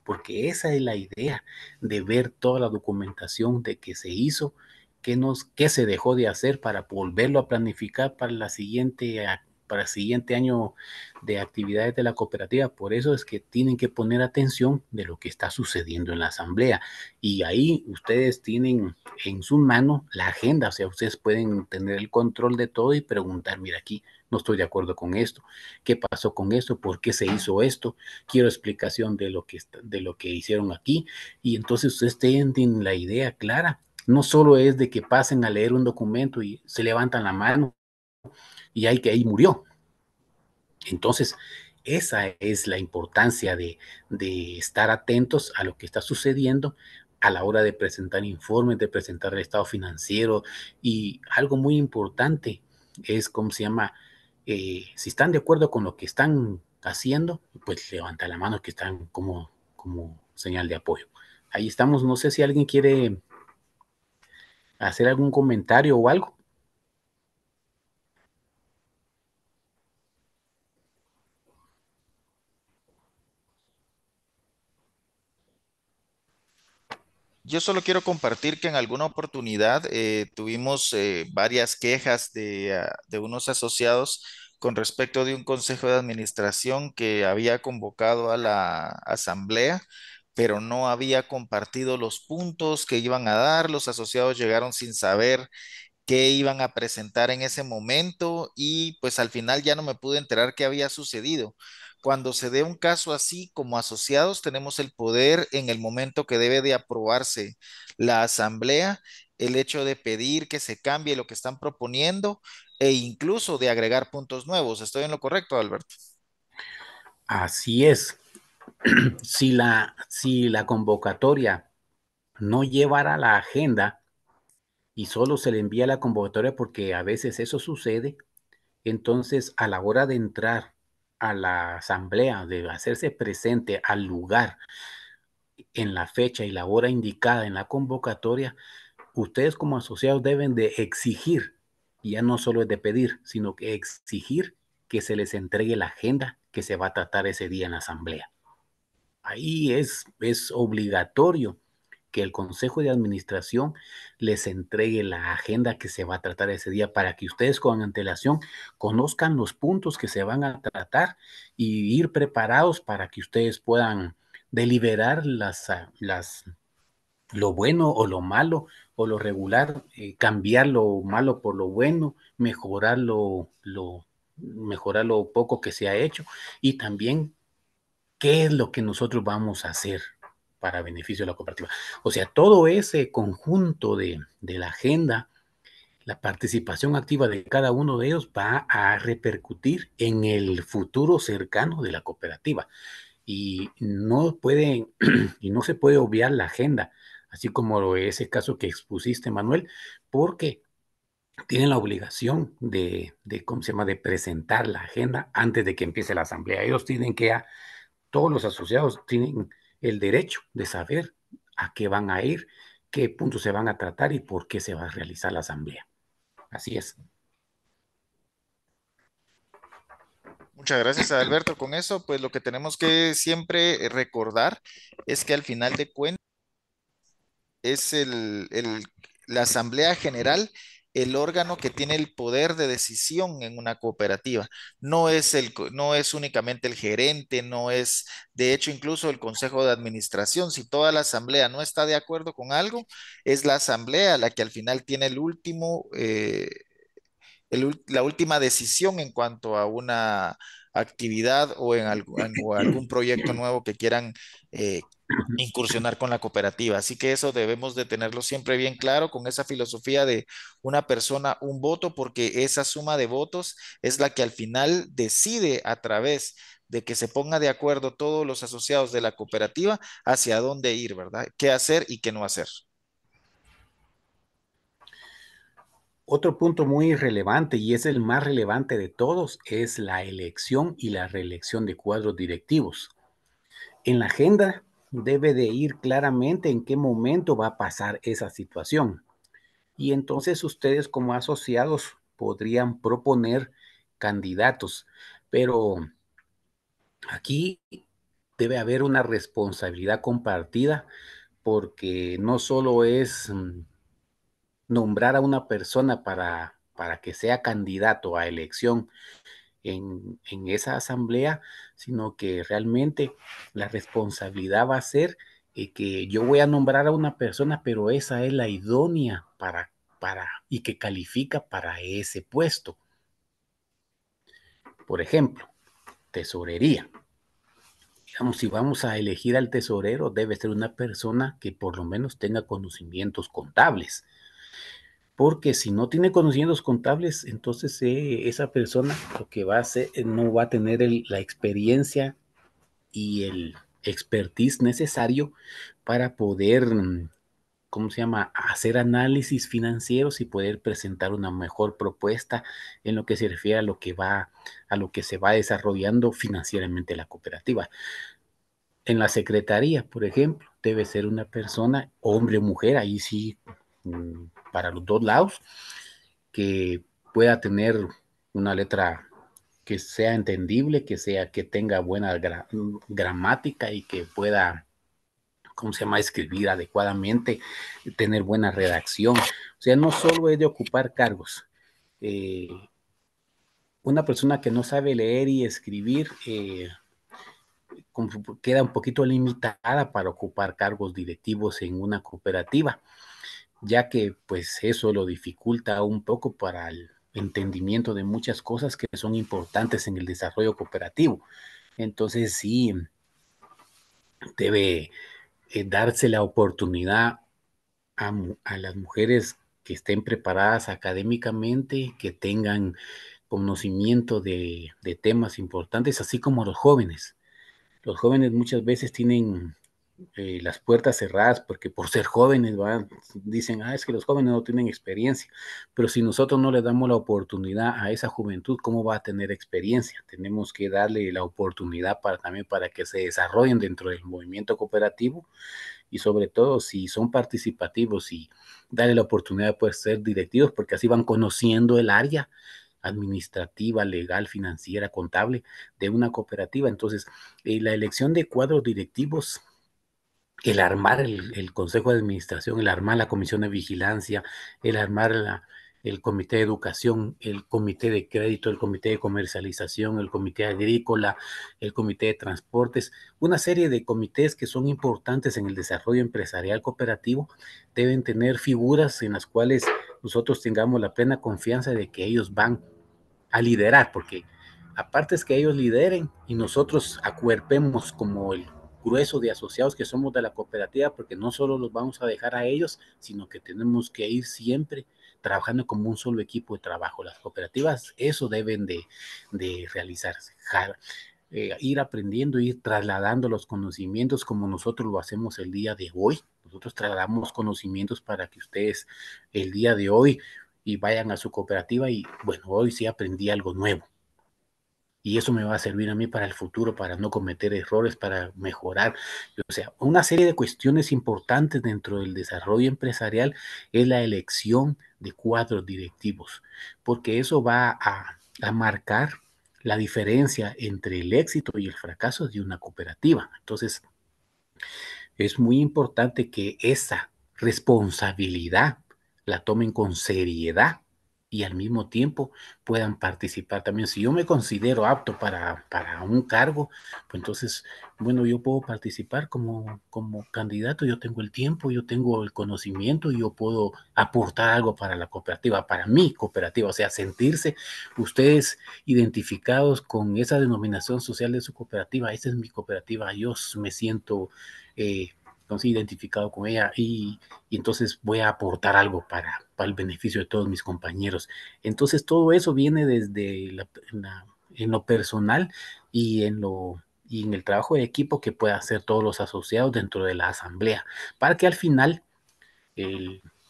porque esa es la idea de ver toda la documentación de que se hizo, qué, nos, qué se dejó de hacer para volverlo a planificar para la siguiente para el siguiente año de actividades de la cooperativa. Por eso es que tienen que poner atención de lo que está sucediendo en la asamblea. Y ahí ustedes tienen en su mano la agenda, o sea, ustedes pueden tener el control de todo y preguntar, mira aquí, no estoy de acuerdo con esto, qué pasó con esto, por qué se hizo esto, quiero explicación de lo que, de lo que hicieron aquí. Y entonces ustedes tienen la idea clara no solo es de que pasen a leer un documento y se levantan la mano y hay que ahí murió. Entonces, esa es la importancia de, de estar atentos a lo que está sucediendo a la hora de presentar informes, de presentar el estado financiero y algo muy importante es cómo se llama, eh, si están de acuerdo con lo que están haciendo, pues levanta la mano que están como, como señal de apoyo. Ahí estamos, no sé si alguien quiere hacer algún comentario o algo. Yo solo quiero compartir que en alguna oportunidad eh, tuvimos eh, varias quejas de, ah, de, unos asociados con respecto de un consejo de administración que había convocado a la asamblea pero no había compartido los puntos que iban a dar. Los asociados llegaron sin saber qué iban a presentar en ese momento y pues al final ya no me pude enterar qué había sucedido. Cuando se dé un caso así, como asociados tenemos el poder en el momento que debe de aprobarse la asamblea, el hecho de pedir que se cambie lo que están proponiendo e incluso de agregar puntos nuevos. ¿Estoy en lo correcto, Alberto? Así es. si, la, si la convocatoria no llevará la agenda y solo se le envía la convocatoria porque a veces eso sucede, entonces a la hora de entrar a la asamblea, de hacerse presente al lugar, en la fecha y la hora indicada en la convocatoria, ustedes como asociados deben de exigir, y ya no solo es de pedir, sino que exigir que se les entregue la agenda que se va a tratar ese día en la asamblea. Ahí es, es obligatorio que el Consejo de Administración les entregue la agenda que se va a tratar ese día para que ustedes con antelación conozcan los puntos que se van a tratar y ir preparados para que ustedes puedan deliberar las, ah, las lo bueno o lo malo o lo regular, eh, cambiar lo malo por lo bueno, mejorar lo, lo, mejorar lo poco que se ha hecho y también qué es lo que nosotros vamos a hacer para beneficio de la cooperativa. O sea, todo ese conjunto de, la agenda, la participación activa de cada uno de ellos va a repercutir en el futuro cercano de la cooperativa. Y no pueden, y no se puede obviar la agenda, así como ese caso que expusiste, Manuel, porque tienen la obligación de, ¿cómo se llama?, de presentar la agenda antes de que empiece la asamblea. Ellos tienen que todos los asociados tienen el derecho de saber a qué van a ir, qué puntos se van a tratar y por qué se va a realizar la asamblea. Así es. Muchas gracias, Alberto. Con eso, pues lo que tenemos que siempre recordar es que al final de cuentas es el, la Asamblea General el órgano que tiene el poder de decisión en una cooperativa. No es, el, no es únicamente el gerente, no es, de hecho, incluso el consejo de administración. Si toda la asamblea no está de acuerdo con algo, es la asamblea la que al final tiene el último, eh, la última decisión en cuanto a una actividad o en, algún proyecto nuevo que quieran eh, incursionar con la cooperativa. Así que eso debemos de tenerlo siempre bien claro con esa filosofía de una persona, un voto, porque esa suma de votos es la que al final decide a través de que se ponga de acuerdo todos los asociados de la cooperativa hacia dónde ir, ¿verdad? ¿Qué hacer y qué no hacer? Otro punto muy relevante y es el más relevante de todos es la elección y la reelección de cuadros directivos. En la agenda debe de ir claramente en qué momento va a pasar esa situación. Y entonces ustedes como asociados podrían proponer candidatos, pero aquí debe haber una responsabilidad compartida porque no solo es mm, nombrar a una persona para, para que sea candidato a elección, en, esa asamblea, sino que realmente la responsabilidad va a ser eh, que yo voy a nombrar a una persona, pero esa es la idónea para, para y que califica para ese puesto. Por ejemplo, tesorería. Digamos, si vamos a elegir al tesorero, debe ser una persona que por lo menos tenga conocimientos contables porque si no tiene conocimientos contables, entonces eh, esa persona lo que va a hacer eh, no va a tener la experiencia y el expertise necesario para poder, mm, ¿cómo se llama?, hacer análisis financieros y poder presentar una mejor propuesta en lo que se refiere a lo que va, a lo que se va desarrollando financieramente la cooperativa. En la secretaría, por ejemplo, debe ser una persona, hombre o mujer, ahí sí para los dos lados, que pueda tener una letra que sea entendible, que sea que tenga buena gramática y que pueda ¿cómo se llama? Escribir adecuadamente, tener buena redacción. O sea, no solo es de ocupar cargos. Eh, una persona que no sabe leer y escribir eh, queda un poquito limitada para ocupar cargos directivos en una cooperativa ya que pues eso lo dificulta un poco para el entendimiento de muchas cosas que son importantes en el desarrollo cooperativo. Entonces sí, debe eh, darse la oportunidad a, las mujeres que estén preparadas académicamente, que tengan conocimiento de, de, temas importantes, así como los jóvenes. Los jóvenes muchas veces tienen eh, las puertas cerradas, porque por ser jóvenes van dicen, ah, es que los jóvenes no tienen experiencia, pero si nosotros no le damos la oportunidad a esa juventud, ¿cómo va a tener experiencia? Tenemos que darle la oportunidad para, también para que se desarrollen dentro del movimiento cooperativo y sobre todo si son participativos y darle la oportunidad de ser directivos, porque así van conociendo el área administrativa, legal, financiera, contable de una cooperativa. Entonces, eh, la elección de cuadros directivos el armar el, Consejo de Administración, el armar la Comisión de Vigilancia, el armar el Comité de Educación, el Comité de Crédito, el Comité de Comercialización, el Comité Agrícola, el Comité de Transportes, una serie de comités que son importantes en el desarrollo empresarial cooperativo, deben tener figuras en las cuales nosotros tengamos la plena confianza de que ellos van a liderar, porque aparte es que ellos lideren y nosotros acuerpemos como el grueso de asociados que somos de la cooperativa, porque no solo los vamos a dejar a ellos, sino que tenemos que ir siempre trabajando como un solo equipo de trabajo. Las cooperativas eso deben de, realizarse. Eh, ir aprendiendo, ir trasladando los conocimientos como nosotros lo hacemos el día de hoy. Nosotros trasladamos conocimientos para que ustedes el día de hoy y vayan a su cooperativa y bueno, hoy sí aprendí algo nuevo y eso me va a servir a mí para el futuro, para no cometer errores, para mejorar. O sea, una serie de cuestiones importantes dentro del desarrollo empresarial es la elección de cuadros directivos, porque eso va a, a marcar la diferencia entre el éxito y el fracaso de una cooperativa. Entonces, es muy importante que esa responsabilidad la tomen con seriedad y al mismo tiempo puedan participar también. Si yo me considero apto para, para un cargo, pues entonces, bueno, yo puedo participar como, como candidato, yo tengo el tiempo, yo tengo el conocimiento, yo puedo aportar algo para la cooperativa, para mi cooperativa, o sea, sentirse ustedes identificados con esa denominación social de su cooperativa, esa es mi cooperativa, yo me siento... Eh, entonces identificado con ella y, entonces voy a aportar algo para, el beneficio de todos mis compañeros. Entonces todo eso viene desde en lo personal y en lo en el trabajo de equipo que pueda hacer todos los asociados dentro de la asamblea, para que al final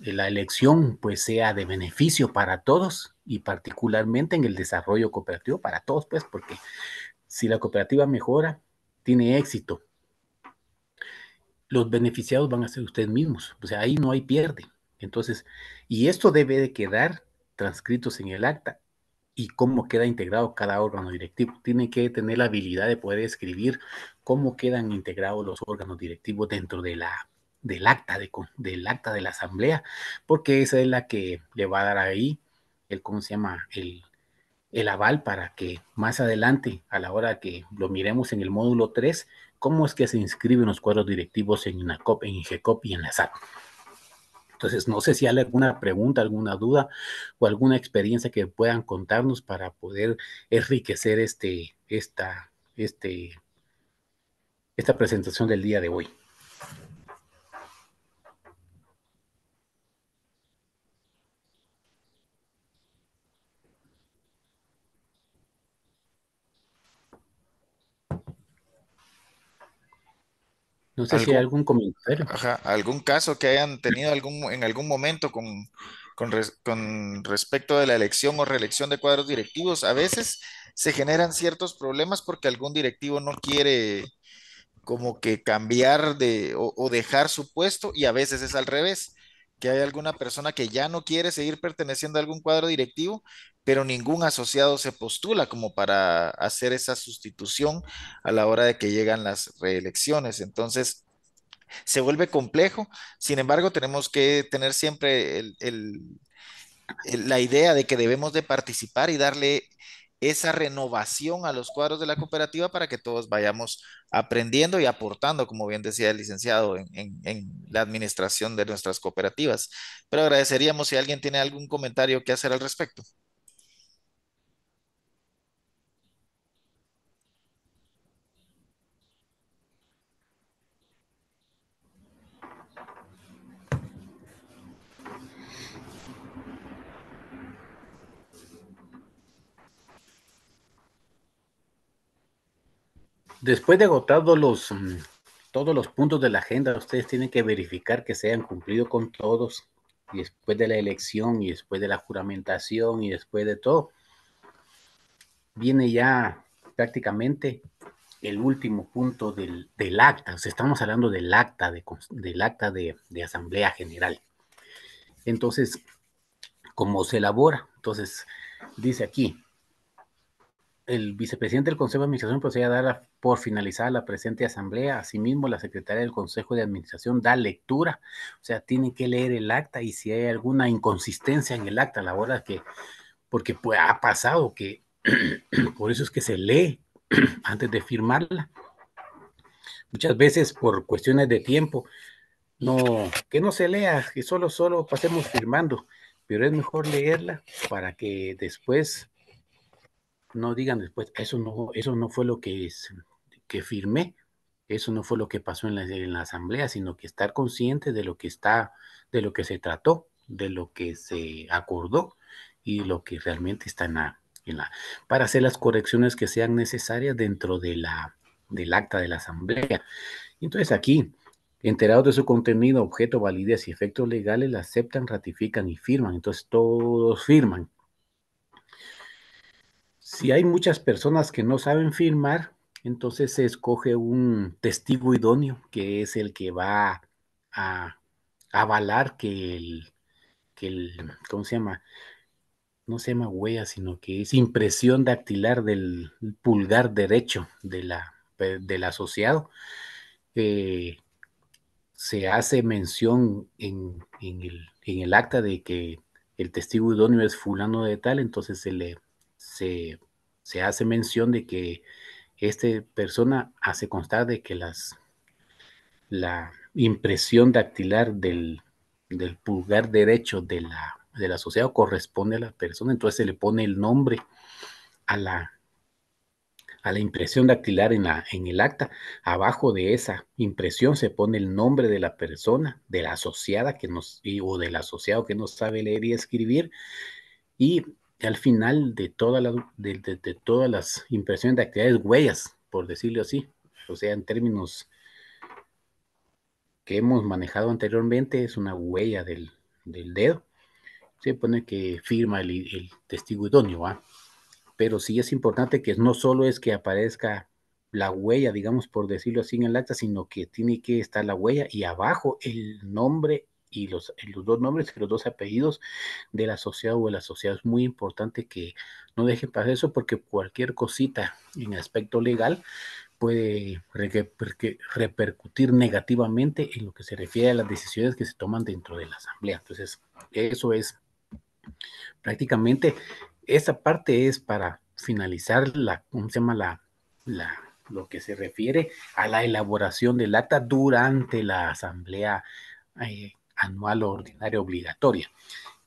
la elección pues sea de beneficio para todos y particularmente en el desarrollo cooperativo para todos, pues porque si la cooperativa mejora, tiene éxito, los beneficiados van a ser ustedes mismos. O sea, ahí no hay pierde. Entonces, y esto debe de quedar transcritos en el acta y cómo queda integrado cada órgano directivo. Tiene que tener la habilidad de poder escribir cómo quedan integrados los órganos directivos dentro de la, del, acta de, del acta de la asamblea, porque esa es la que le va a dar ahí el, ¿cómo se llama? El, el aval para que más adelante, a la hora que lo miremos en el módulo 3, cómo es que se inscriben los cuadros directivos en INACOP, en IGCOP y en la SAT? Entonces, no sé si hay alguna pregunta, alguna duda o alguna experiencia que puedan contarnos para poder enriquecer este, esta, este, esta presentación del día de hoy. No sé ¿Algún, si hay algún comentario. Ajá, algún caso que hayan tenido algún, en algún momento con, con, con respecto de la elección o reelección de cuadros directivos. A veces se generan ciertos problemas porque algún directivo no quiere como que cambiar de, o dejar su puesto y a veces es al revés que hay alguna persona que ya no quiere seguir perteneciendo a algún cuadro directivo pero ningún asociado se postula como para hacer esa sustitución a la hora de que llegan las reelecciones. Entonces, se vuelve complejo. Sin embargo, tenemos que tener siempre la idea de que debemos de participar y darle esa renovación a los cuadros de la cooperativa para que todos vayamos aprendiendo y aportando, como bien decía el licenciado, en, la administración de nuestras cooperativas. Pero agradeceríamos si alguien tiene algún comentario que hacer al respecto. Después de agotados los, mm, todos los puntos de la agenda, ustedes tienen que verificar que se han cumplido con todos. Y después de la elección, y después de la juramentación, y después de todo, viene ya prácticamente el último punto del, acta. O sea, estamos hablando del acta, de, del acta de, de Asamblea General. Entonces, ¿cómo se elabora? Entonces, dice aquí, el vicepresidente del Consejo de Administración procede a dar por finalizada la presente asamblea. Asimismo, la secretaria del Consejo de Administración da lectura, o sea, tiene que leer el acta y si hay alguna inconsistencia en el acta, la hora que, porque pues, ha pasado que, por eso es que se lee antes de firmarla. Muchas veces por cuestiones de tiempo, no, que no se lea, que solo, solo pasemos firmando, pero es mejor leerla para que después no digan después, eso no, eso no fue lo que, es, que firmé, eso no fue lo que pasó en la, en la, asamblea, sino que estar consciente de lo que está, de lo que se trató, de lo que se acordó y lo que realmente está en la, en la para hacer las correcciones que sean necesarias dentro de la, del acta de la asamblea. Entonces aquí, enterados de su contenido, objeto, validez y efectos legales, la aceptan, ratifican y firman. Entonces todos firman si hay muchas personas que no saben firmar, entonces se escoge un testigo idóneo, que es el que va a avalar que el, que el ¿cómo se llama? No se llama huella, sino que es impresión dactilar del pulgar derecho de la, del asociado. Eh, se hace mención en el acta de que el testigo idóneo es fulano de tal, entonces se le se, hace mención de que esta persona hace constar de que las, la impresión dactilar del, pulgar derecho de la, del asociado corresponde a la persona, entonces se le pone el nombre a la, a la impresión dactilar en, la, en el acta. Abajo de esa impresión se pone el nombre de la persona, de la asociada que nos, o del asociado que no sabe leer y escribir, y al final de, de, todas las impresiones de actividades, huellas, por decirlo así, o sea, en términos que hemos manejado anteriormente, es una huella del, dedo. Se pone que firma el, testigo idóneo, Pero sí es importante que no solo es que aparezca la huella, digamos, por decirlo así en el acta, sino que tiene que estar la huella y abajo el nombre y los, los dos nombres y los dos apellidos del asociado o de la sociedad Es muy importante que no dejen pasar eso porque cualquier cosita en aspecto legal puede repercutir negativamente en lo que se refiere a las decisiones que se toman dentro de la asamblea. Entonces, eso es prácticamente, esa parte es para finalizar la, ¿cómo se llama? La, lo que se refiere a la elaboración del acta durante la asamblea eh, anual ordinaria obligatoria.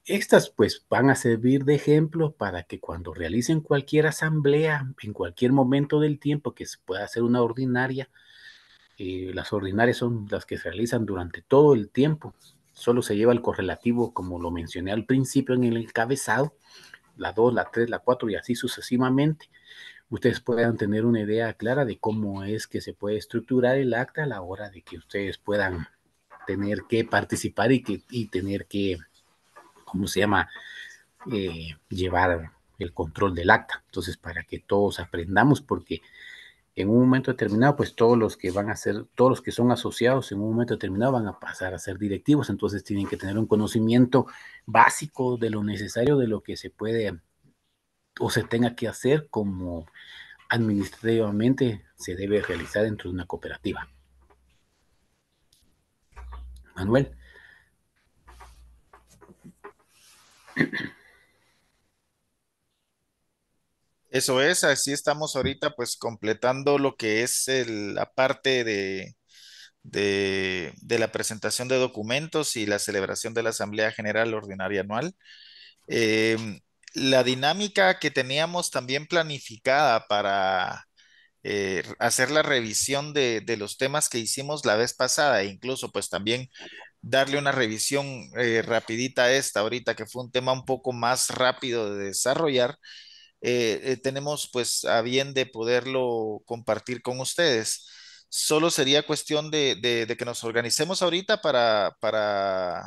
Estas pues van a servir de ejemplo para que cuando realicen cualquier asamblea, en cualquier momento del tiempo que se pueda hacer una ordinaria, eh, las ordinarias son las que se realizan durante todo el tiempo, solo se lleva el correlativo como lo mencioné al principio en el encabezado, la 2, la 3, la 4 y así sucesivamente. Ustedes puedan tener una idea clara de cómo es que se puede estructurar el acta a la hora de que ustedes puedan tener que participar y, que, y tener que, ¿cómo se llama?, eh, llevar el control del acta. Entonces, para que todos aprendamos, porque en un momento determinado, pues todos los que van a ser, todos los que son asociados en un momento determinado van a pasar a ser directivos, entonces tienen que tener un conocimiento básico de lo necesario, de lo que se puede o se tenga que hacer como administrativamente se debe realizar dentro de una cooperativa. Manuel. Eso es, así estamos ahorita pues completando lo que es la parte de, la presentación de documentos y la celebración de la Asamblea General Ordinaria Anual. Em, la dinámica que teníamos también planificada para eh, hacer la revisión de, los temas que hicimos la vez pasada e incluso pues también darle una revisión eh, rapidita a esta ahorita que fue un tema un poco más rápido de desarrollar. Eh, tenemos pues a bien de poderlo compartir con ustedes. Solo sería cuestión de, de, de que nos organicemos ahorita para, para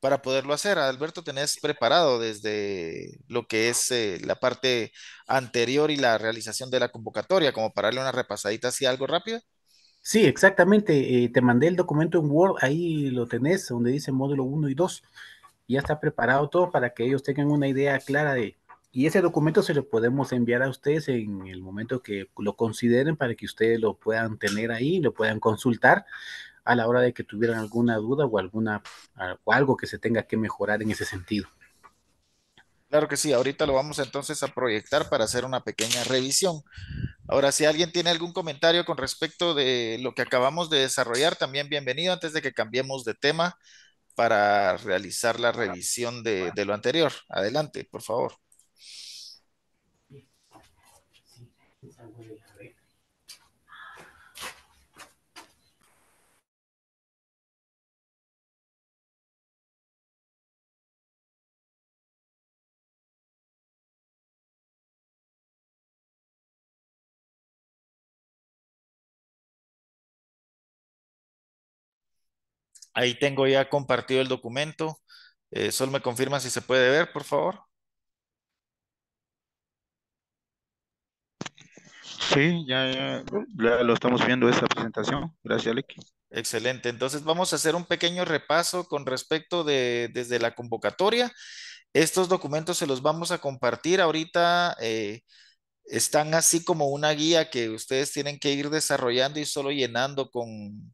para poderlo hacer. Alberto, tenés preparado desde lo que es eh, la parte anterior y la realización de la convocatoria, como para darle una repasadita así algo rápido. Sí, exactamente. Eh, te mandé el documento en Word, ahí lo tenés, donde dice módulo 1 y 2. Ya está preparado todo para que ellos tengan una idea clara de... Y ese documento se lo podemos enviar a ustedes en el momento que lo consideren para que ustedes lo puedan tener ahí, lo puedan consultar a la hora de que tuvieran alguna duda o alguna algo que se tenga que mejorar en ese sentido. Claro que sí, ahorita lo vamos entonces a proyectar para hacer una pequeña revisión. Ahora, si alguien tiene algún comentario con respecto de lo que acabamos de desarrollar, también bienvenido antes de que cambiemos de tema para realizar la revisión de lo anterior. Adelante, por favor. Ahí tengo ya compartido el documento. Eh, solo me confirma si se puede ver, por favor. Sí, ya, lo estamos viendo esta presentación. Gracias, Alec. Excelente. Entonces vamos a hacer un pequeño repaso con respecto de desde la convocatoria. Estos documentos se los vamos a compartir ahorita. Eh, están así como una guía que ustedes tienen que ir desarrollando y solo llenando con,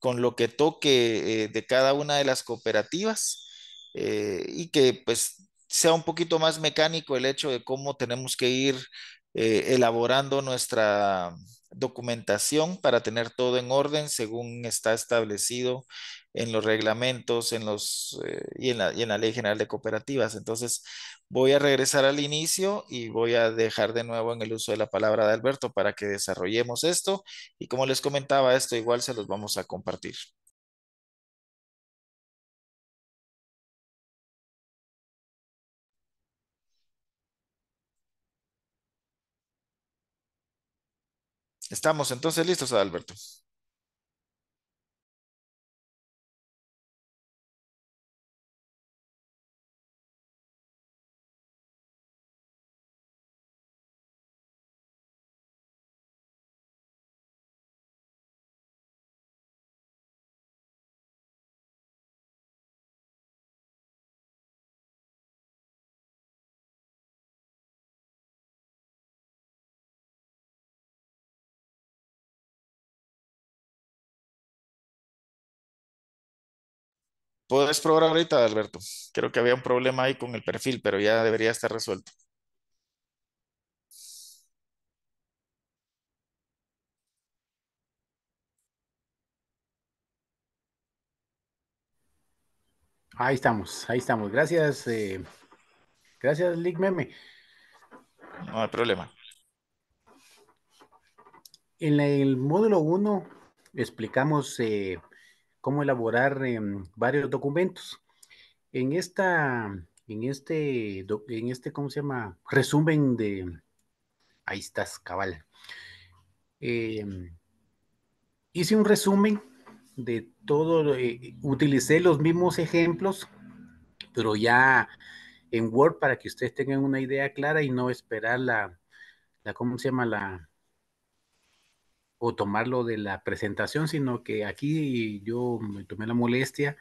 con lo que toque eh, de cada una de las cooperativas eh, y que pues sea un poquito más mecánico el hecho de cómo tenemos que ir eh, elaborando nuestra documentación para tener todo en orden según está establecido en los reglamentos en los, eh, y, en la, y en la Ley General de Cooperativas. Entonces, voy a regresar al inicio y voy a dejar de nuevo en el uso de la palabra de Alberto para que desarrollemos esto. Y como les comentaba, esto igual se los vamos a compartir. Estamos entonces listos, Alberto. Puedes probar ahorita, Alberto. Creo que había un problema ahí con el perfil, pero ya debería estar resuelto. Ahí estamos, ahí estamos. Gracias, eh, gracias, Lick Meme. No hay problema. En el módulo 1 explicamos eh, cómo elaborar em, varios documentos. En esta, en este, en este, ¿cómo se llama? Resumen de, ahí estás, cabal. Em, hice un resumen de todo, eh, utilicé los mismos ejemplos, pero ya en Word para que ustedes tengan una idea clara y no esperar la, la ¿cómo se llama? La, o tomarlo de la presentación, sino que aquí yo me tomé la molestia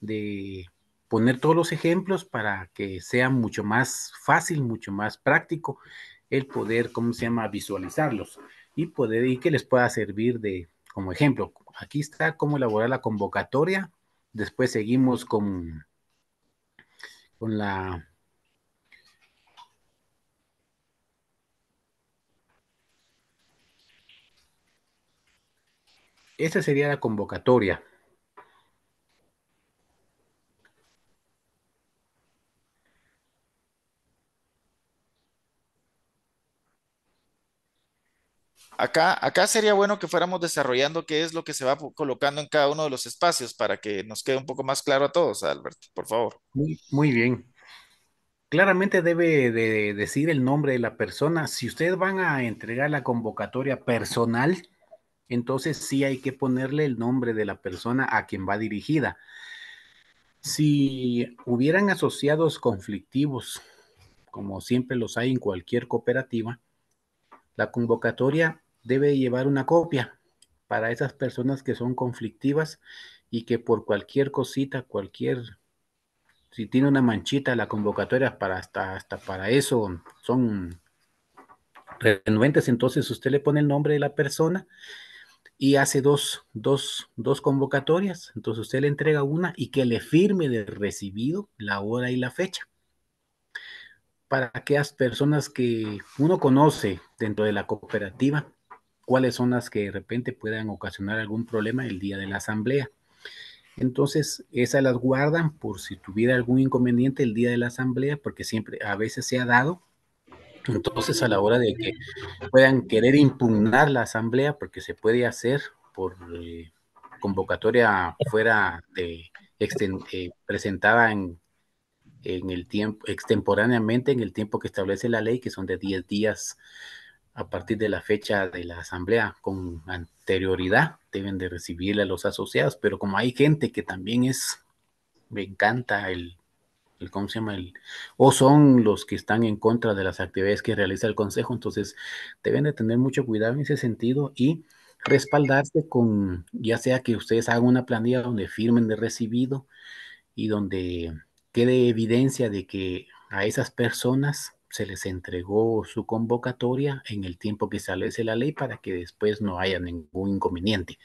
de poner todos los ejemplos para que sea mucho más fácil, mucho más práctico el poder, ¿cómo se llama?, visualizarlos y poder y que les pueda servir de como ejemplo. Aquí está cómo elaborar la convocatoria. Después seguimos con, con la Esa sería la convocatoria. Acá, acá sería bueno que fuéramos desarrollando qué es lo que se va colocando en cada uno de los espacios para que nos quede un poco más claro a todos, Alberto, por favor. Muy, muy bien. Claramente debe de decir el nombre de la persona. Si ustedes van a entregar la convocatoria personal, entonces sí hay que ponerle el nombre de la persona a quien va dirigida. Si hubieran asociados conflictivos, como siempre los hay en cualquier cooperativa, la convocatoria debe llevar una copia para esas personas que son conflictivas y que por cualquier cosita, cualquier, si tiene una manchita la convocatoria para hasta, hasta para eso son renuentes, entonces usted le pone el nombre de la persona y hace dos, dos, dos convocatorias. Entonces usted le entrega una y que le firme de recibido la hora y la fecha. Para aquellas personas que uno conoce dentro de la cooperativa, cuáles son las que de repente puedan ocasionar algún problema el día de la asamblea. Entonces, esas las guardan por si tuviera algún inconveniente el día de la asamblea, porque siempre a veces se ha dado entonces, a la hora de que puedan querer impugnar la asamblea, porque se puede hacer por eh, convocatoria fuera de eh, presentada en, el tiempo, extemporáneamente en el tiempo que establece la ley, que son de 10 días a partir de la fecha de la asamblea con anterioridad deben de a los asociados, pero como hay gente que también es, me encanta el ¿cómo llama? o son los que están en contra de las actividades que realiza el Consejo. Entonces, deben de tener mucho cuidado en ese sentido y respaldarse con, ya sea que ustedes hagan una planilla donde firmen de recibido y donde quede evidencia de que a esas personas se les entregó su convocatoria en el tiempo que establece la ley para que después no haya ningún inconveniente.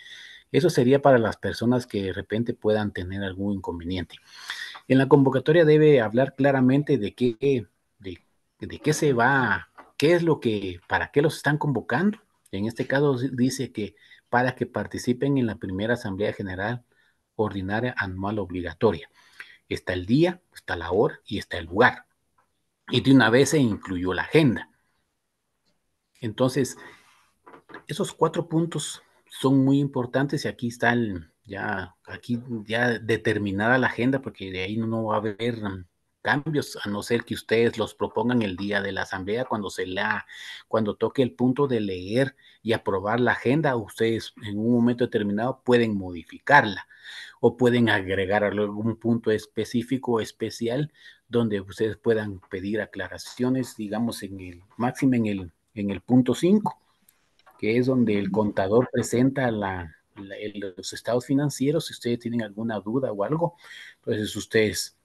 Eso sería para las personas que de repente puedan tener algún inconveniente en la convocatoria debe hablar claramente de qué, de, qué se va, qué es lo que, para qué los están convocando. En este caso dice que para que participen en la primera Asamblea General Ordinaria Anual Obligatoria. Está el día, está la hora y está el lugar. Y de una vez se incluyó la agenda. Entonces, esos cuatro puntos son muy importantes y aquí está el, ya aquí ya determinada la agenda, porque de ahí no va a haber mm, cambios, a no ser que ustedes los propongan el día de la asamblea, cuando se la, cuando toque el punto de leer y aprobar la agenda, ustedes en un momento determinado pueden modificarla o pueden agregar algún punto específico, especial, donde ustedes puedan pedir aclaraciones, digamos, en el máximo en el, en el punto 5, que es donde el contador presenta la, los estados financieros, si ustedes tienen alguna duda o algo, entonces pues ustedes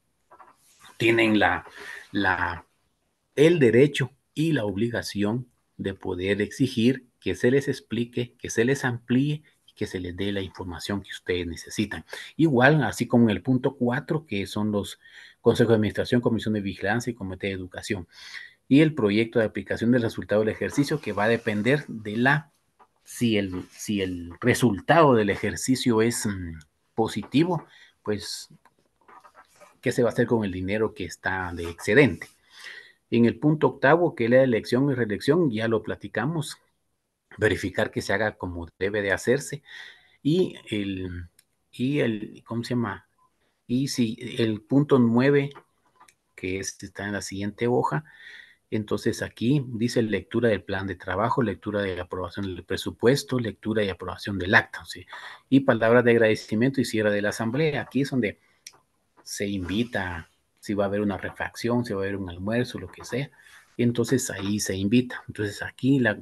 tienen la, la, el derecho y la obligación de poder exigir que se les explique, que se les amplíe y que se les dé la información que ustedes necesitan. Igual, así como en el punto 4, que son los consejos de administración, comisión de vigilancia y comité de educación. Y el proyecto de aplicación del resultado del ejercicio que va a depender de la si el, resultado del ejercicio es mm, positivo, pues, ¿qué se va a hacer con el dinero que está de excedente? En el punto octavo, que es la elección y reelección, ya lo platicamos, verificar que se haga como debe de hacerse y el, ¿cómo se llama? Y si el punto nueve, que está en la siguiente hoja, entonces aquí dice lectura del plan de trabajo, lectura de aprobación del presupuesto, lectura y aprobación del acta, y palabras de agradecimiento y cierre de la asamblea. Aquí es donde se invita, si va a haber una refacción, si va a haber un almuerzo, lo que sea. Entonces ahí se invita. Entonces aquí la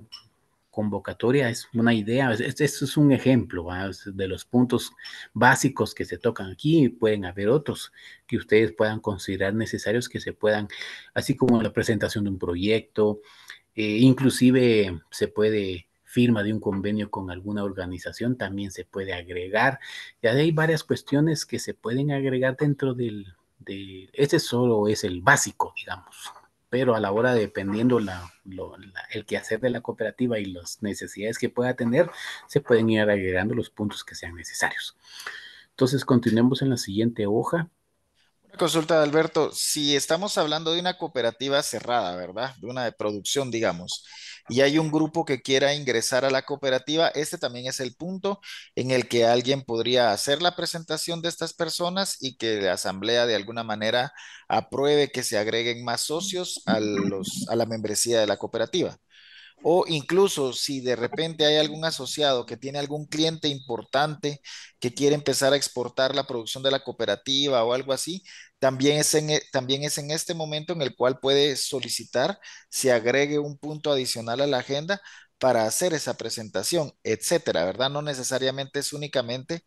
convocatoria es una idea, esto es un ejemplo de los puntos básicos que se tocan aquí, pueden haber otros que ustedes puedan considerar necesarios que se puedan, así como la presentación de un proyecto, eh, inclusive se puede firma de un convenio con alguna organización, también se puede agregar, ya hay varias cuestiones que se pueden agregar dentro del, del ese solo es el básico, digamos pero a la hora, dependiendo el quehacer de la cooperativa y las necesidades que pueda tener, se pueden ir agregando los puntos que sean necesarios. Entonces, continuemos en la siguiente hoja. Una consulta de Alberto, si estamos hablando de una cooperativa cerrada, ¿verdad? De una de producción, digamos y hay un grupo que quiera ingresar a la cooperativa, este también es el punto en el que alguien podría hacer la presentación de estas personas y que la asamblea de alguna manera apruebe que se agreguen más socios a, los, a la membresía de la cooperativa. O incluso si de repente hay algún asociado que tiene algún cliente importante que quiere empezar a exportar la producción de la cooperativa o algo así, e, también es, en, este momento en el cual puede solicitar se agregue un punto adicional a la agenda para hacer esa presentación, etcétera, ¿verdad? No necesariamente es únicamente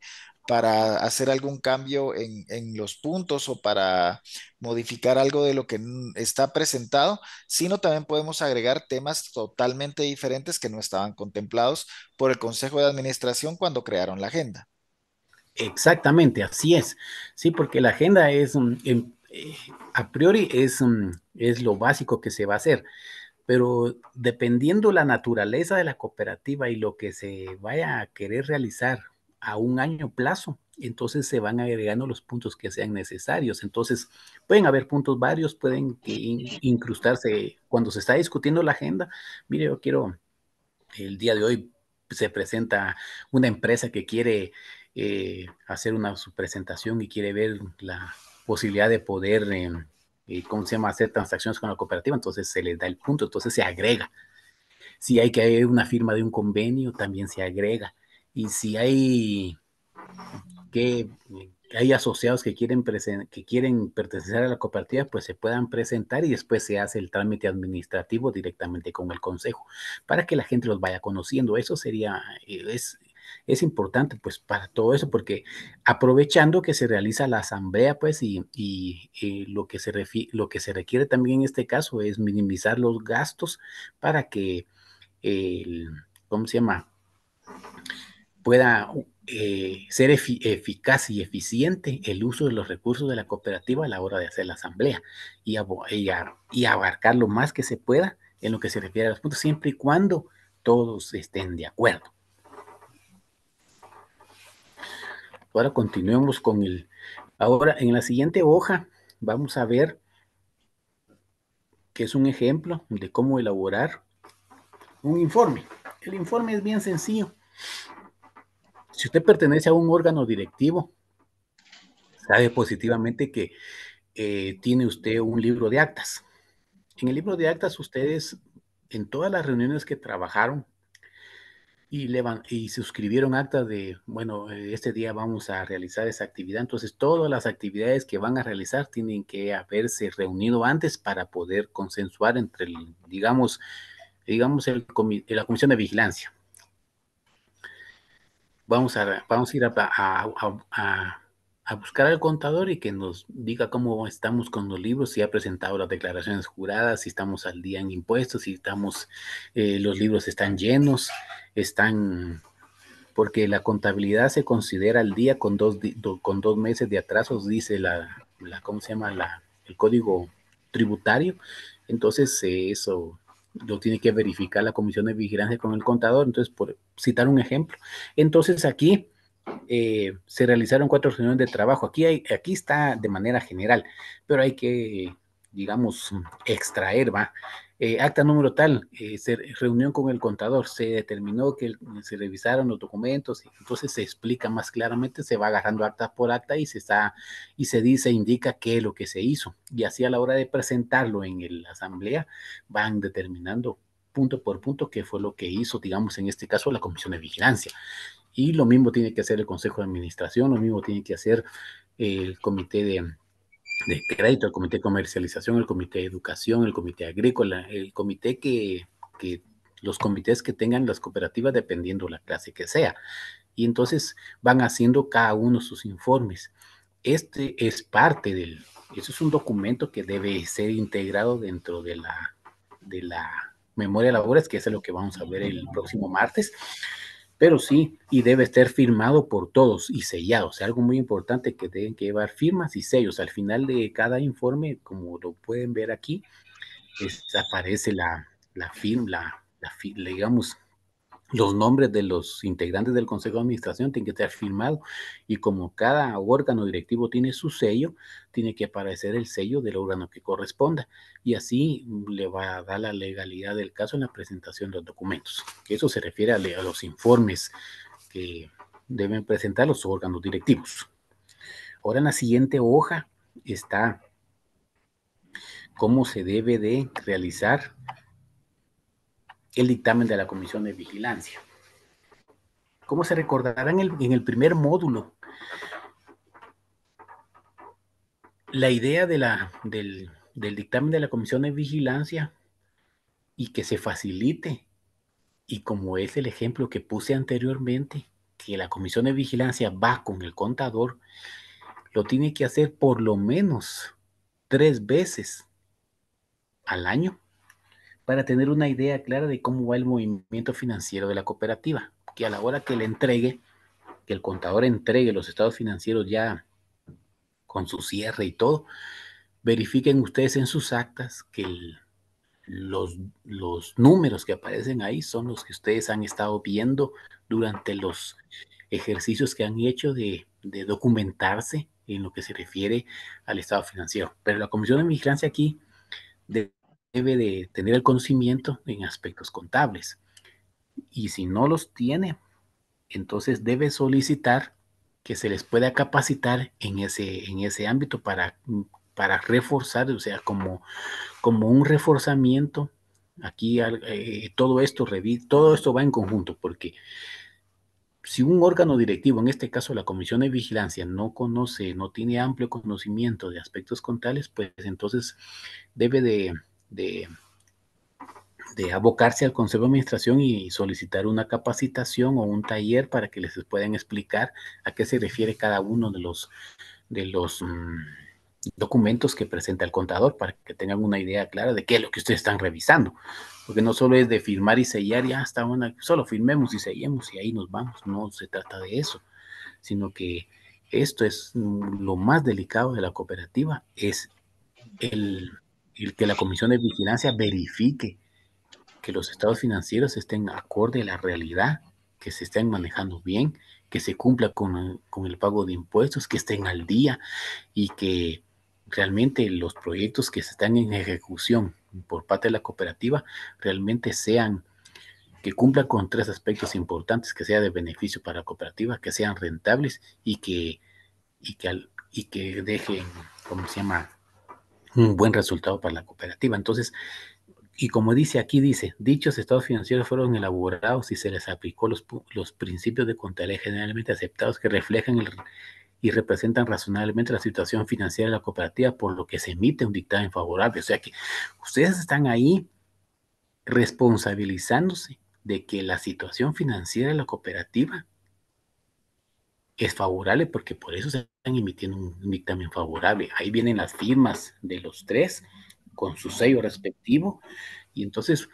para hacer algún cambio en, los puntos o para modificar algo de lo que está presentado, sino también podemos agregar temas totalmente diferentes que no estaban contemplados por el Consejo de Administración cuando crearon la agenda. Exactamente, así es. Sí, porque la agenda es, mm, em, eh, a priori, es, mm, es lo básico que se va a hacer, pero dependiendo la naturaleza de la cooperativa y lo que se vaya a querer realizar a un año plazo, entonces se van agregando los puntos que sean necesarios. Entonces, pueden haber puntos varios, pueden incrustarse. Cuando se está discutiendo la agenda, mire, yo quiero, el día de hoy se presenta una empresa que quiere eh, hacer una su presentación y quiere ver la posibilidad de poder, em, eh, ¿cómo se llama?, hacer transacciones con la cooperativa, entonces se le da el punto, entonces se agrega. Si hay que haber una firma de un convenio, también se agrega. Y si hay que eh, hay asociados que quieren, que quieren pertenecer a la cooperativa, pues se puedan presentar y después se hace el trámite administrativo directamente con el consejo para que la gente los vaya conociendo. Eso sería, es, es importante pues para todo eso, porque aprovechando que se realiza la asamblea pues y, lo, que se lo que se requiere también en este caso es minimizar los gastos para que ¿cómo se llama? pueda eh, ser eficaz y eficiente el uso de los recursos de la cooperativa a la hora de hacer la asamblea y, y, y, abarcar lo más que se pueda en lo que se refiere a los puntos, siempre y cuando todos estén de acuerdo. Ahora continuemos con el. Ahora, en la siguiente hoja vamos a ver que es un ejemplo de cómo elaborar un informe. El informe es bien sencillo. Si usted pertenece a un órgano directivo, sabe positivamente que eh, tiene usted un libro de actas. En el libro de actas, ustedes, en todas las reuniones que trabajaron, y, y suscribieron acta de, bueno, eh, este día vamos a realizar esa actividad. Entonces, todas las actividades que van a realizar tienen que haberse reunido antes para poder consensuar entre, el, digamos, digamos el la comisión de vigilancia. Vamos a, vamos a ir a a buscar al contador y que nos diga cómo estamos con los libros, si ha presentado las declaraciones juradas, si estamos al día en impuestos, si estamos, eh, los libros están llenos, están, porque la contabilidad se considera al día con dos, con dos meses de atrasos, dice la, la ¿cómo se llama? La, el código tributario. Entonces, eh, eso lo tiene que verificar la Comisión de Vigilancia con el contador. Entonces, por citar un ejemplo. Entonces, aquí eh, se realizaron cuatro reuniones de trabajo. Aquí, hay, aquí está de manera general, pero hay que, digamos, extraer, va. Eh, acta número tal, eh, se, reunión con el contador, se determinó que se revisaron los documentos, entonces se explica más claramente, se va agarrando acta por acta y se está, y se dice, indica qué es lo que se hizo. Y así a la hora de presentarlo en la asamblea, van determinando punto por punto qué fue lo que hizo, digamos, en este caso la comisión de vigilancia. Y lo mismo tiene que hacer el Consejo de Administración, lo mismo tiene que hacer el Comité de, Crédito, el Comité de Comercialización, el Comité de Educación, el Comité Agrícola, el comité que, los comités que tengan las cooperativas dependiendo la clase que sea. Y entonces van haciendo cada uno sus informes. Este es parte del, eso es un documento que debe ser integrado dentro de la, de la memoria laboral, que es lo que vamos a ver el próximo martes pero sí, y debe estar firmado por todos y sellado. O algo muy importante que tienen que llevar firmas y sellos. Al final de cada informe, como lo pueden ver aquí, aparece la, la firma, la, la, digamos, los nombres de los integrantes del Consejo de Administración tienen que estar firmados y como cada órgano directivo tiene su sello, tiene que aparecer el sello del órgano que corresponda y así mm, le va a dar la legalidad del caso en la presentación de los documentos. Eso se refiere a, los informes que deben presentar los órganos directivos. Ahora en la siguiente hoja está cómo se debe de realizar el dictamen de la Comisión de Vigilancia. Como se recordará en el, en el primer módulo, la idea de la, del, del dictamen de la Comisión de Vigilancia y que se facilite, y como es el ejemplo que puse anteriormente, que la Comisión de Vigilancia va con el contador, lo tiene que hacer por lo menos tres veces al año para tener una idea clara de cómo va el movimiento financiero de la cooperativa, que a la hora que le entregue, que el contador entregue los estados financieros ya con su cierre y todo, verifiquen ustedes en sus actas que los, los números que aparecen ahí son los que ustedes han estado viendo durante los ejercicios que han hecho de, de documentarse en lo que se refiere al estado financiero. Pero la Comisión de Vigilancia aquí debe de tener el conocimiento en aspectos contables. Y si no los tiene, entonces debe solicitar que se les pueda capacitar en ese, en ese ámbito para, para reforzar, o sea, como, como un reforzamiento. Aquí eh, todo, esto, todo esto va en conjunto, porque si un órgano directivo, en este caso la Comisión de Vigilancia, no conoce, no tiene amplio conocimiento de aspectos contables, pues entonces debe de de, abocarse al Consejo de Administración y solicitar una capacitación o un taller para que les puedan explicar a qué se refiere cada uno de los, de los mm, documentos que presenta el contador para que tengan una idea clara de qué es lo que ustedes están revisando. Porque no solo es de firmar y sellar, ya hasta una, solo firmemos y sellemos y ahí nos vamos. No se trata de eso, sino que esto es mm, lo más delicado de la cooperativa, es el y que la Comisión de Vigilancia verifique que los estados financieros estén acorde a la realidad, que se estén manejando bien, que se cumpla con, el pago de impuestos, que estén al día y que realmente los proyectos que se están en ejecución por parte de la cooperativa realmente sean que cumplan con tres aspectos importantes, que sea de beneficio para la cooperativa, que sean rentables y que, y que, y que dejen, ¿cómo se llama?, un buen resultado para la cooperativa. Entonces, y como dice aquí, dice, dichos estados financieros fueron elaborados y se les aplicó los, los principios de contabilidad generalmente aceptados que reflejan y representan razonablemente la situación financiera de la cooperativa, por lo que se emite un dictamen favorable. O sea que ustedes están ahí responsabilizándose de que la situación financiera de la cooperativa es favorable porque por eso se están emitiendo un dictamen favorable. Ahí vienen las firmas de los tres con su sello respectivo y entonces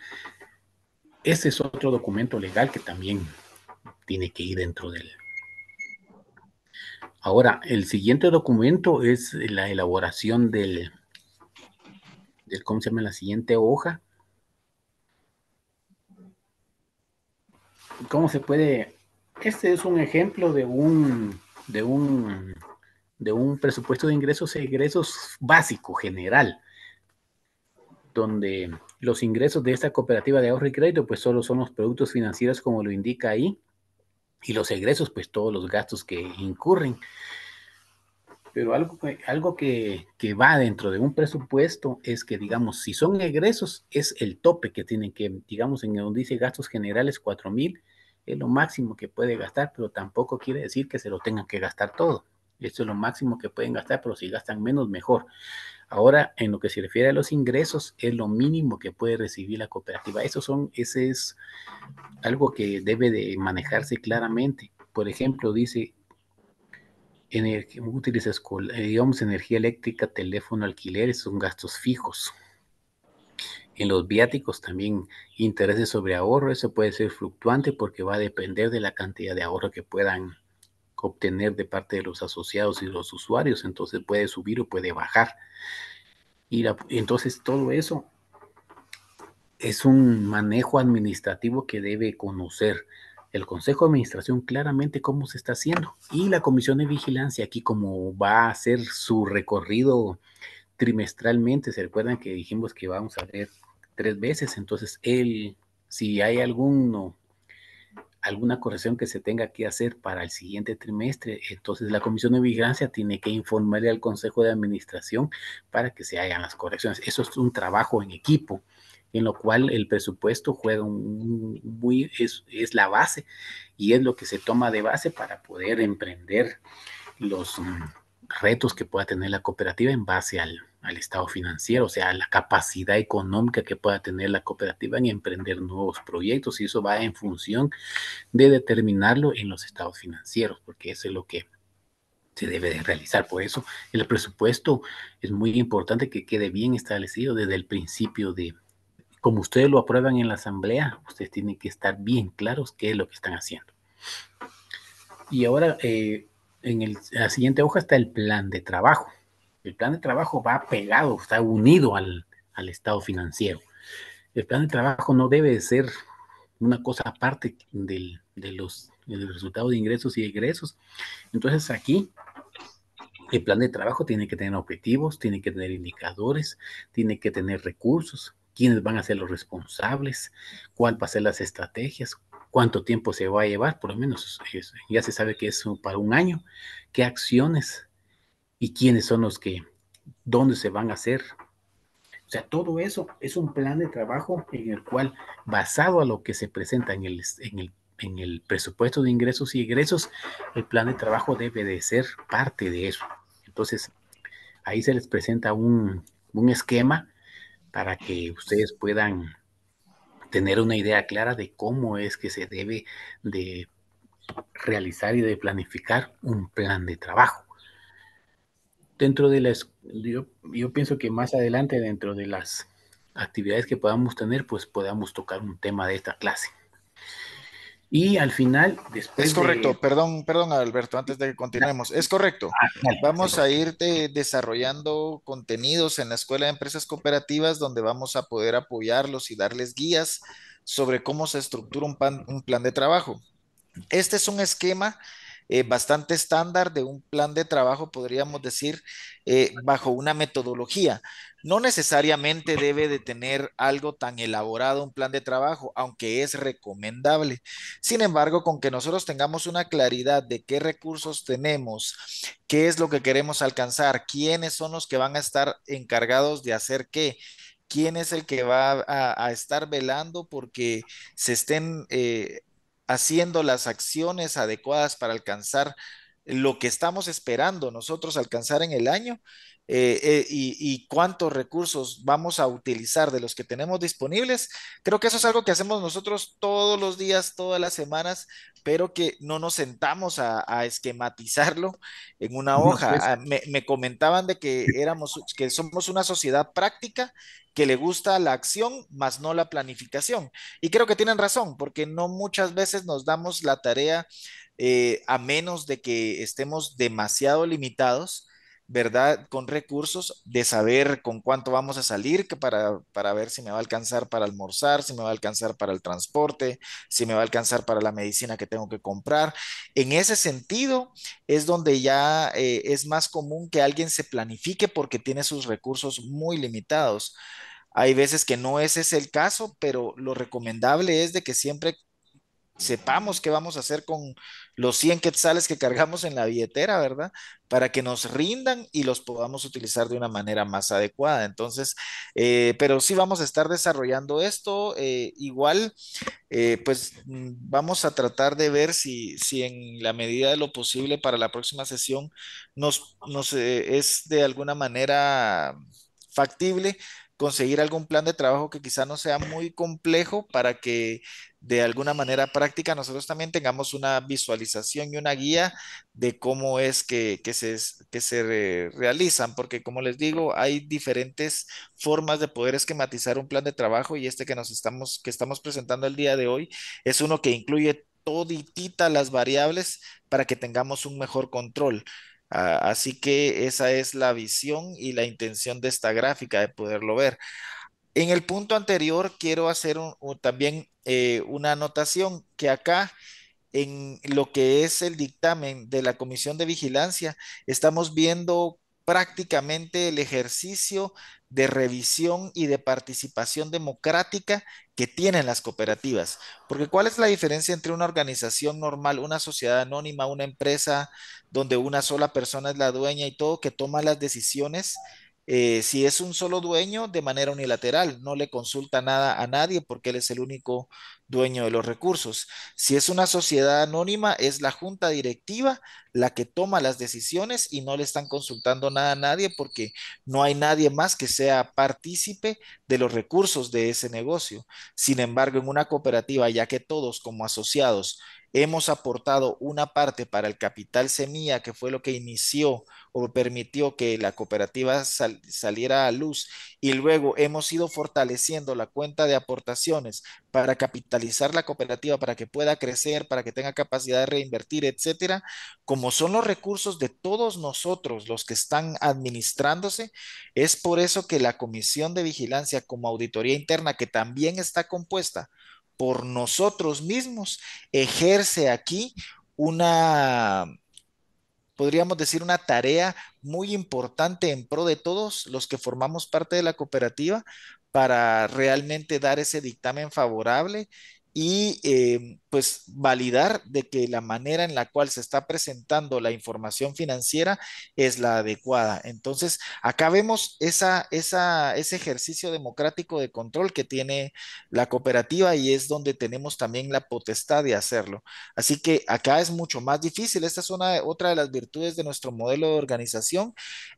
ese es otro documento legal que también tiene que ir dentro del... Ahora, el siguiente documento es la elaboración del, del ¿cómo se llama? La siguiente hoja. ¿Cómo se puede este es un ejemplo de un, de un, presupuesto de ingresos egresos básico, general, donde los ingresos de esta cooperativa de ahorro y crédito, pues solo son los productos financieros como lo indica ahí, y los egresos, pues todos los gastos que incurren. Pero algo, algo que, que va dentro de un presupuesto es que, digamos, si son egresos, es el tope que tienen que, digamos, en donde dice gastos generales 4,000 mil, es lo máximo que puede gastar, pero tampoco quiere decir que se lo tengan que gastar todo. Esto es lo máximo que pueden gastar, pero si gastan menos, mejor. Ahora, en lo que se refiere a los ingresos, es lo mínimo que puede recibir la cooperativa. Eso son, ese es algo que debe de manejarse claramente. Por ejemplo, dice útiles eh, digamos, energía eléctrica, teléfono, alquileres, son gastos fijos. En los viáticos también intereses sobre ahorro, eso puede ser fluctuante porque va a depender de la cantidad de ahorro que puedan obtener de parte de los asociados y los usuarios, entonces puede subir o puede bajar. Y entonces todo eso es un manejo administrativo que debe conocer el Consejo de Administración claramente cómo se está haciendo y la Comisión de Vigilancia aquí como va a hacer su recorrido trimestralmente. ¿Se recuerdan que dijimos que vamos a ver tres veces? Entonces, él, si hay alguno, alguna corrección que se tenga que hacer para el siguiente trimestre, entonces la Comisión de Vigilancia tiene que informarle al Consejo de Administración para que se hagan las correcciones. Eso es un trabajo en equipo en lo cual el presupuesto juega un, muy, es, es la base y es lo que se toma de base para poder emprender los, mm, retos que pueda tener la cooperativa en base al, estado financiero, o sea, la capacidad económica que pueda tener la cooperativa en emprender nuevos proyectos, y eso va en función de determinarlo en los estados financieros, porque eso es lo que se debe de realizar. Por eso el presupuesto es muy importante que quede bien establecido desde el principio de, como ustedes lo aprueban en la asamblea, ustedes tienen que estar bien claros qué es lo que están haciendo. Y ahora, eh, en la siguiente hoja está el plan de trabajo. El plan de trabajo va pegado, está unido al, estado financiero. El plan de trabajo no debe ser una cosa aparte del, de los, del resultado de ingresos y egresos. Entonces aquí el plan de trabajo tiene que tener objetivos, tiene que tener indicadores, tiene que tener recursos, quiénes van a ser los responsables, cuál va a ser las estrategias, cuánto tiempo se va a llevar, por lo menos ya se sabe que es para un año, qué acciones y quiénes son los que, dónde se van a hacer. O sea, todo eso es un plan de trabajo en el cual, basado a lo que se presenta en el, en el, presupuesto de ingresos y egresos, el plan de trabajo debe de ser parte de eso. Entonces, ahí se les presenta un, un esquema para que ustedes puedan tener una idea clara de cómo es que se debe de realizar y de planificar un plan de trabajo. Dentro de las, yo, pienso que más adelante dentro de las actividades que podamos tener, pues podamos tocar un tema de esta clase. Y al final, después. Es correcto, perdón, perdón, Alberto, antes de que continuemos. Es correcto. Ah, vamos a ir desarrollando contenidos en la Escuela de Empresas Cooperativas donde vamos a poder apoyarlos y darles guías sobre cómo se estructura un, un plan de trabajo. Este es un esquema eh, bastante estándar de un plan de trabajo, podríamos decir, eh, bajo una metodología no necesariamente debe de tener algo tan elaborado, un plan de trabajo, aunque es recomendable. Sin embargo, con que nosotros tengamos una claridad de qué recursos tenemos, qué es lo que queremos alcanzar, quiénes son los que van a estar encargados de hacer qué, quién es el que va a, estar velando porque se estén eh, haciendo las acciones adecuadas para alcanzar lo que estamos esperando nosotros alcanzar en el año eh, eh, y, cuántos recursos vamos a utilizar de los que tenemos disponibles. Creo que eso es algo que hacemos nosotros todos los días, todas las semanas, pero que no nos sentamos a, esquematizarlo en una hoja. Ah, me, comentaban de que éramos, que somos una sociedad práctica que le gusta la acción, más no la planificación. Y creo que tienen razón, porque no muchas veces nos damos la tarea eh, a menos de que estemos demasiado limitados, ¿verdad? Con recursos de saber con cuánto vamos a salir que para, para ver si me va a alcanzar para almorzar, si me va a alcanzar para el transporte, si me va a alcanzar para la medicina que tengo que comprar. En ese sentido es donde ya eh, es más común que alguien se planifique porque tiene sus recursos muy limitados. Hay veces que no ese es el caso, pero lo recomendable es de que siempre sepamos qué vamos a hacer con, los 100 quetzales que cargamos en la billetera, ¿verdad? Para que nos rindan y los podamos utilizar de una manera más adecuada. Entonces, eh, pero sí vamos a estar desarrollando esto. Eh, igual, eh, pues mm, vamos a tratar de ver si, en la medida de lo posible para la próxima sesión nos, nos es de alguna manera factible conseguir algún plan de trabajo que quizá no sea muy complejo para que de alguna manera práctica nosotros también tengamos una visualización y una guía de cómo es que, se, que se realizan, porque como les digo, hay diferentes formas de poder esquematizar un plan de trabajo y este que nos estamos, que estamos presentando el día de hoy es uno que incluye toditita las variables para que tengamos un mejor control. Ah, así que esa es la visión y la intención de esta gráfica, de poderlo ver. En el punto anterior quiero hacer también eh, una anotación que acá en lo que es el dictamen de la Comisión de Vigilancia estamos viendo prácticamente el ejercicio de revisión y de participación democrática que tienen las cooperativas. Porque ¿cuál es la diferencia entre una organización normal, una sociedad anónima, una empresa donde una sola persona es la dueña y todo, que toma las decisiones? Eh, si es un solo dueño, de manera unilateral, no le consulta nada a nadie porque él es el único dueño de los recursos. Si es una sociedad anónima, es la junta directiva la que toma las decisiones y no le están consultando nada a nadie porque no hay nadie más que sea partícipe de los recursos de ese negocio. Sin embargo, en una cooperativa, ya que todos como asociados hemos aportado una parte para el capital semilla, que fue lo que inició o permitió que la cooperativa saliera a luz, y luego hemos ido fortaleciendo la cuenta de aportaciones para capitalizar la cooperativa, para que pueda crecer, para que tenga capacidad de reinvertir, etcétera, como son los recursos de todos nosotros los que están administrándose, es por eso que la Comisión de Vigilancia como auditoría interna, que también está compuesta por nosotros mismos, ejerce aquí una, podríamos decir, una tarea muy importante en pro de todos los que formamos parte de la cooperativa para realmente dar ese dictamen favorable y eh, pues validar de que la manera en la cual se está presentando la información financiera es la adecuada. Entonces, acá vemos esa, ese ejercicio democrático de control que tiene la cooperativa y es donde tenemos también la potestad de hacerlo. Así que acá es mucho más difícil. Esta es otra de las virtudes de nuestro modelo de organización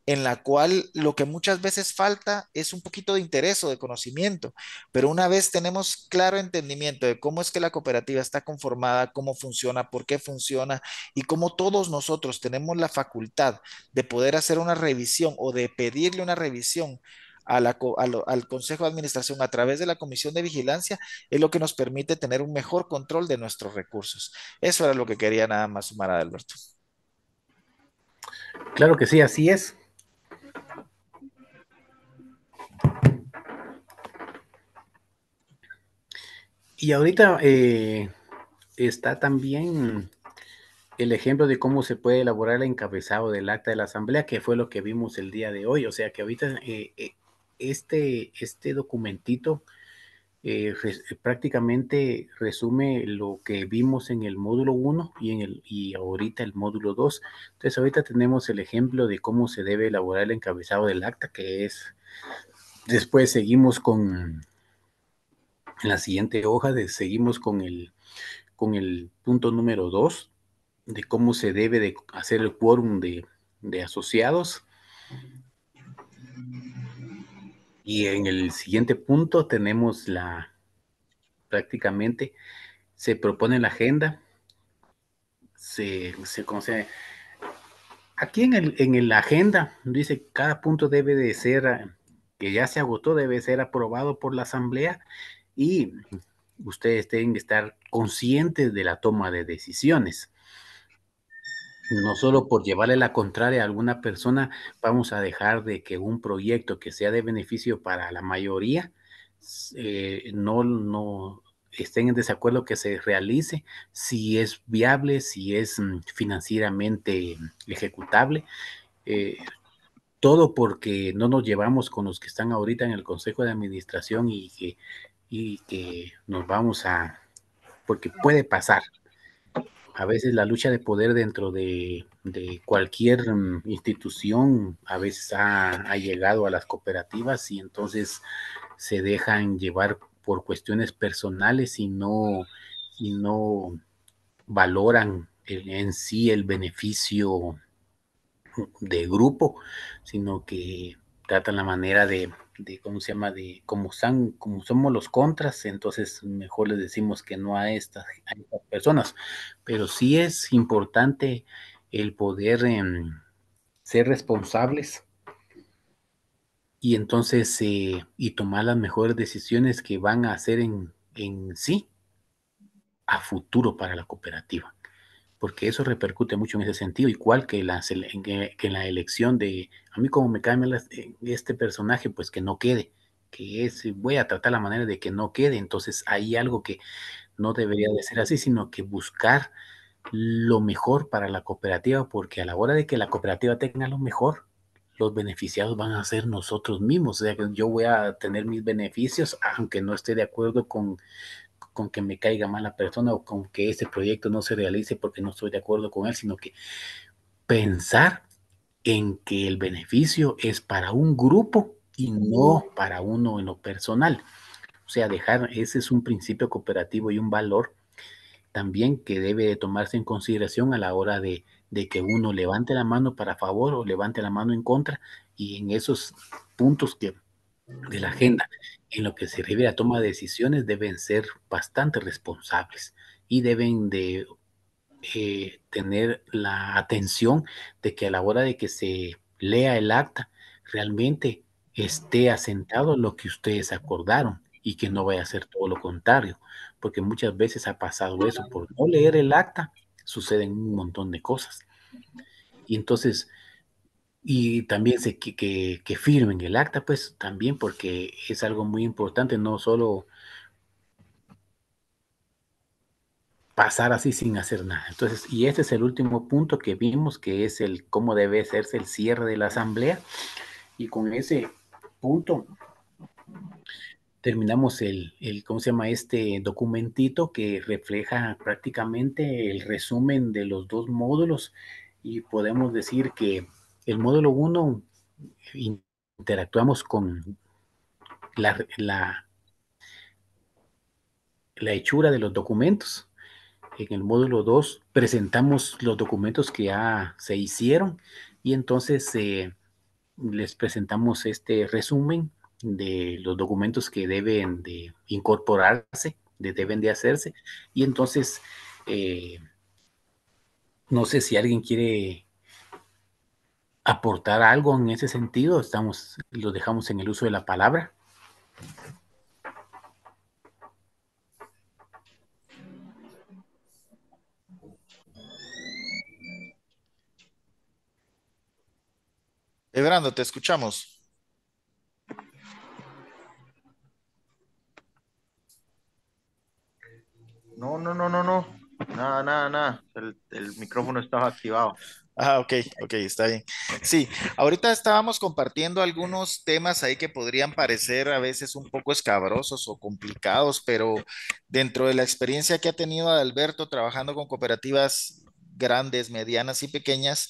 en la cual lo que muchas veces falta es un poquito de interés o de conocimiento, pero una vez tenemos claro entendimiento de cómo es que la cooperativa está conformada, cómo funciona, por qué funciona y cómo todos nosotros tenemos la facultad de poder hacer una revisión o de pedirle una revisión al Consejo de Administración a través de la Comisión de Vigilancia es lo que nos permite tener un mejor control de nuestros recursos. Eso era lo que quería nada más sumar a Alberto. Claro que sí, así es. Y ahorita eh, está también el ejemplo de cómo se puede elaborar el encabezado del acta de la asamblea, que fue lo que vimos el día de hoy. O sea que ahorita eh, eh, este, este documentito prácticamente resume lo que vimos en el módulo 1 y, en el, y ahorita el módulo 2. Entonces ahorita tenemos el ejemplo de cómo se debe elaborar el encabezado del acta, que es... Después seguimos con en la siguiente hoja de, seguimos con el, con el punto número dos de cómo se debe de hacer el quórum de, asociados. Y en el siguiente punto tenemos la, prácticamente, se propone la agenda, se, se, concede aquí en, el, en la agenda dice cada punto debe de ser, ah, que ya se agotó, debe ser aprobado por la asamblea y ustedes tienen que estar conscientes de la toma de decisiones. No solo por llevarle la contraria a alguna persona, vamos a dejar de que un proyecto que sea de beneficio para la mayoría eh, no, no estén en desacuerdo que se realice, si es viable, si es mm, financieramente ejecutable. Eh, todo porque no nos llevamos con los que están ahorita en el Consejo de Administración y que que nos vamos a, porque puede pasar. A veces la lucha de poder dentro de, cualquier mm, institución a veces ha, llegado a las cooperativas y entonces se dejan llevar por cuestiones personales y no, y no valoran en sí el beneficio de grupo, sino que tratan la manera de, de cómo se llama, de cómo somos los contras, entonces mejor les decimos que no a estas, personas. Pero sí es importante el poder em, ser responsables y entonces eh, y tomar las mejores decisiones que van a hacer en sí a futuro para la cooperativa porque eso repercute mucho en ese sentido, igual que, la, que en la elección de, a mí como me cambia eh, este personaje, pues que no quede, que eh, voy a tratar la manera de que no quede, entonces hay algo que no debería de ser así, sino que buscar lo mejor para la cooperativa, porque a la hora de que la cooperativa tenga lo mejor, los beneficiados van a ser nosotros mismos. O sea, yo voy a tener mis beneficios, aunque no esté de acuerdo con con que me caiga mala persona o con que ese proyecto no se realice porque no estoy de acuerdo con él, sino que pensar en que el beneficio es para un grupo y no para uno en lo personal. O sea, dejar, ese es un principio cooperativo y un valor también que debe de tomarse en consideración a la hora de, de que uno levante la mano para favor o levante la mano en contra y en esos puntos que de la agenda en lo que se refiere a toma de decisiones deben ser bastante responsables y deben de eh, tener la atención de que a la hora de que se lea el acta realmente esté asentado lo que ustedes acordaron y que no vaya a ser todo lo contrario, porque muchas veces ha pasado eso, por no leer el acta suceden un montón de cosas. Y entonces, y también se, que, que, firmen el acta, pues también porque es algo muy importante, no solo pasar así sin hacer nada. Entonces, y este es el último punto que vimos, que es el cómo debe hacerse el cierre de la asamblea. Y con ese punto terminamos el, el ¿cómo se llama? Este documentito que refleja prácticamente el resumen de los dos módulos y podemos decir que el módulo 1 interactuamos con la, hechura de los documentos. En el módulo 2 presentamos los documentos que ya se hicieron y entonces eh, les presentamos este resumen de los documentos que deben de incorporarse, de deben de hacerse. Y entonces, eh, no sé si alguien quiere aportar algo en ese sentido? Estamos, lo dejamos en el uso de la palabra. Ebrando, te escuchamos. No, no, no, no, no. Nada, nada, nada. el micrófono estaba activado. Ah, ok, ok, está bien. Sí, ahorita estábamos compartiendo algunos temas ahí que podrían parecer a veces un poco escabrosos o complicados, pero dentro de la experiencia que ha tenido Alberto trabajando con cooperativas grandes, medianas y pequeñas,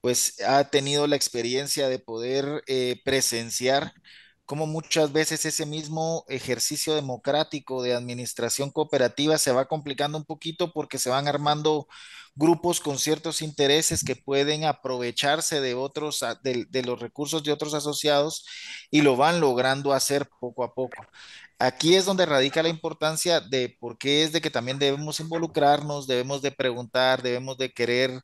pues ha tenido la experiencia de poder eh, presenciar cómo muchas veces ese mismo ejercicio democrático de administración cooperativa se va complicando un poquito porque se van armando grupos con ciertos intereses que pueden aprovecharse de otros de, los recursos de otros asociados y lo van logrando hacer poco a poco. Aquí es donde radica la importancia de por qué es de que también debemos involucrarnos, debemos de preguntar, debemos de querer,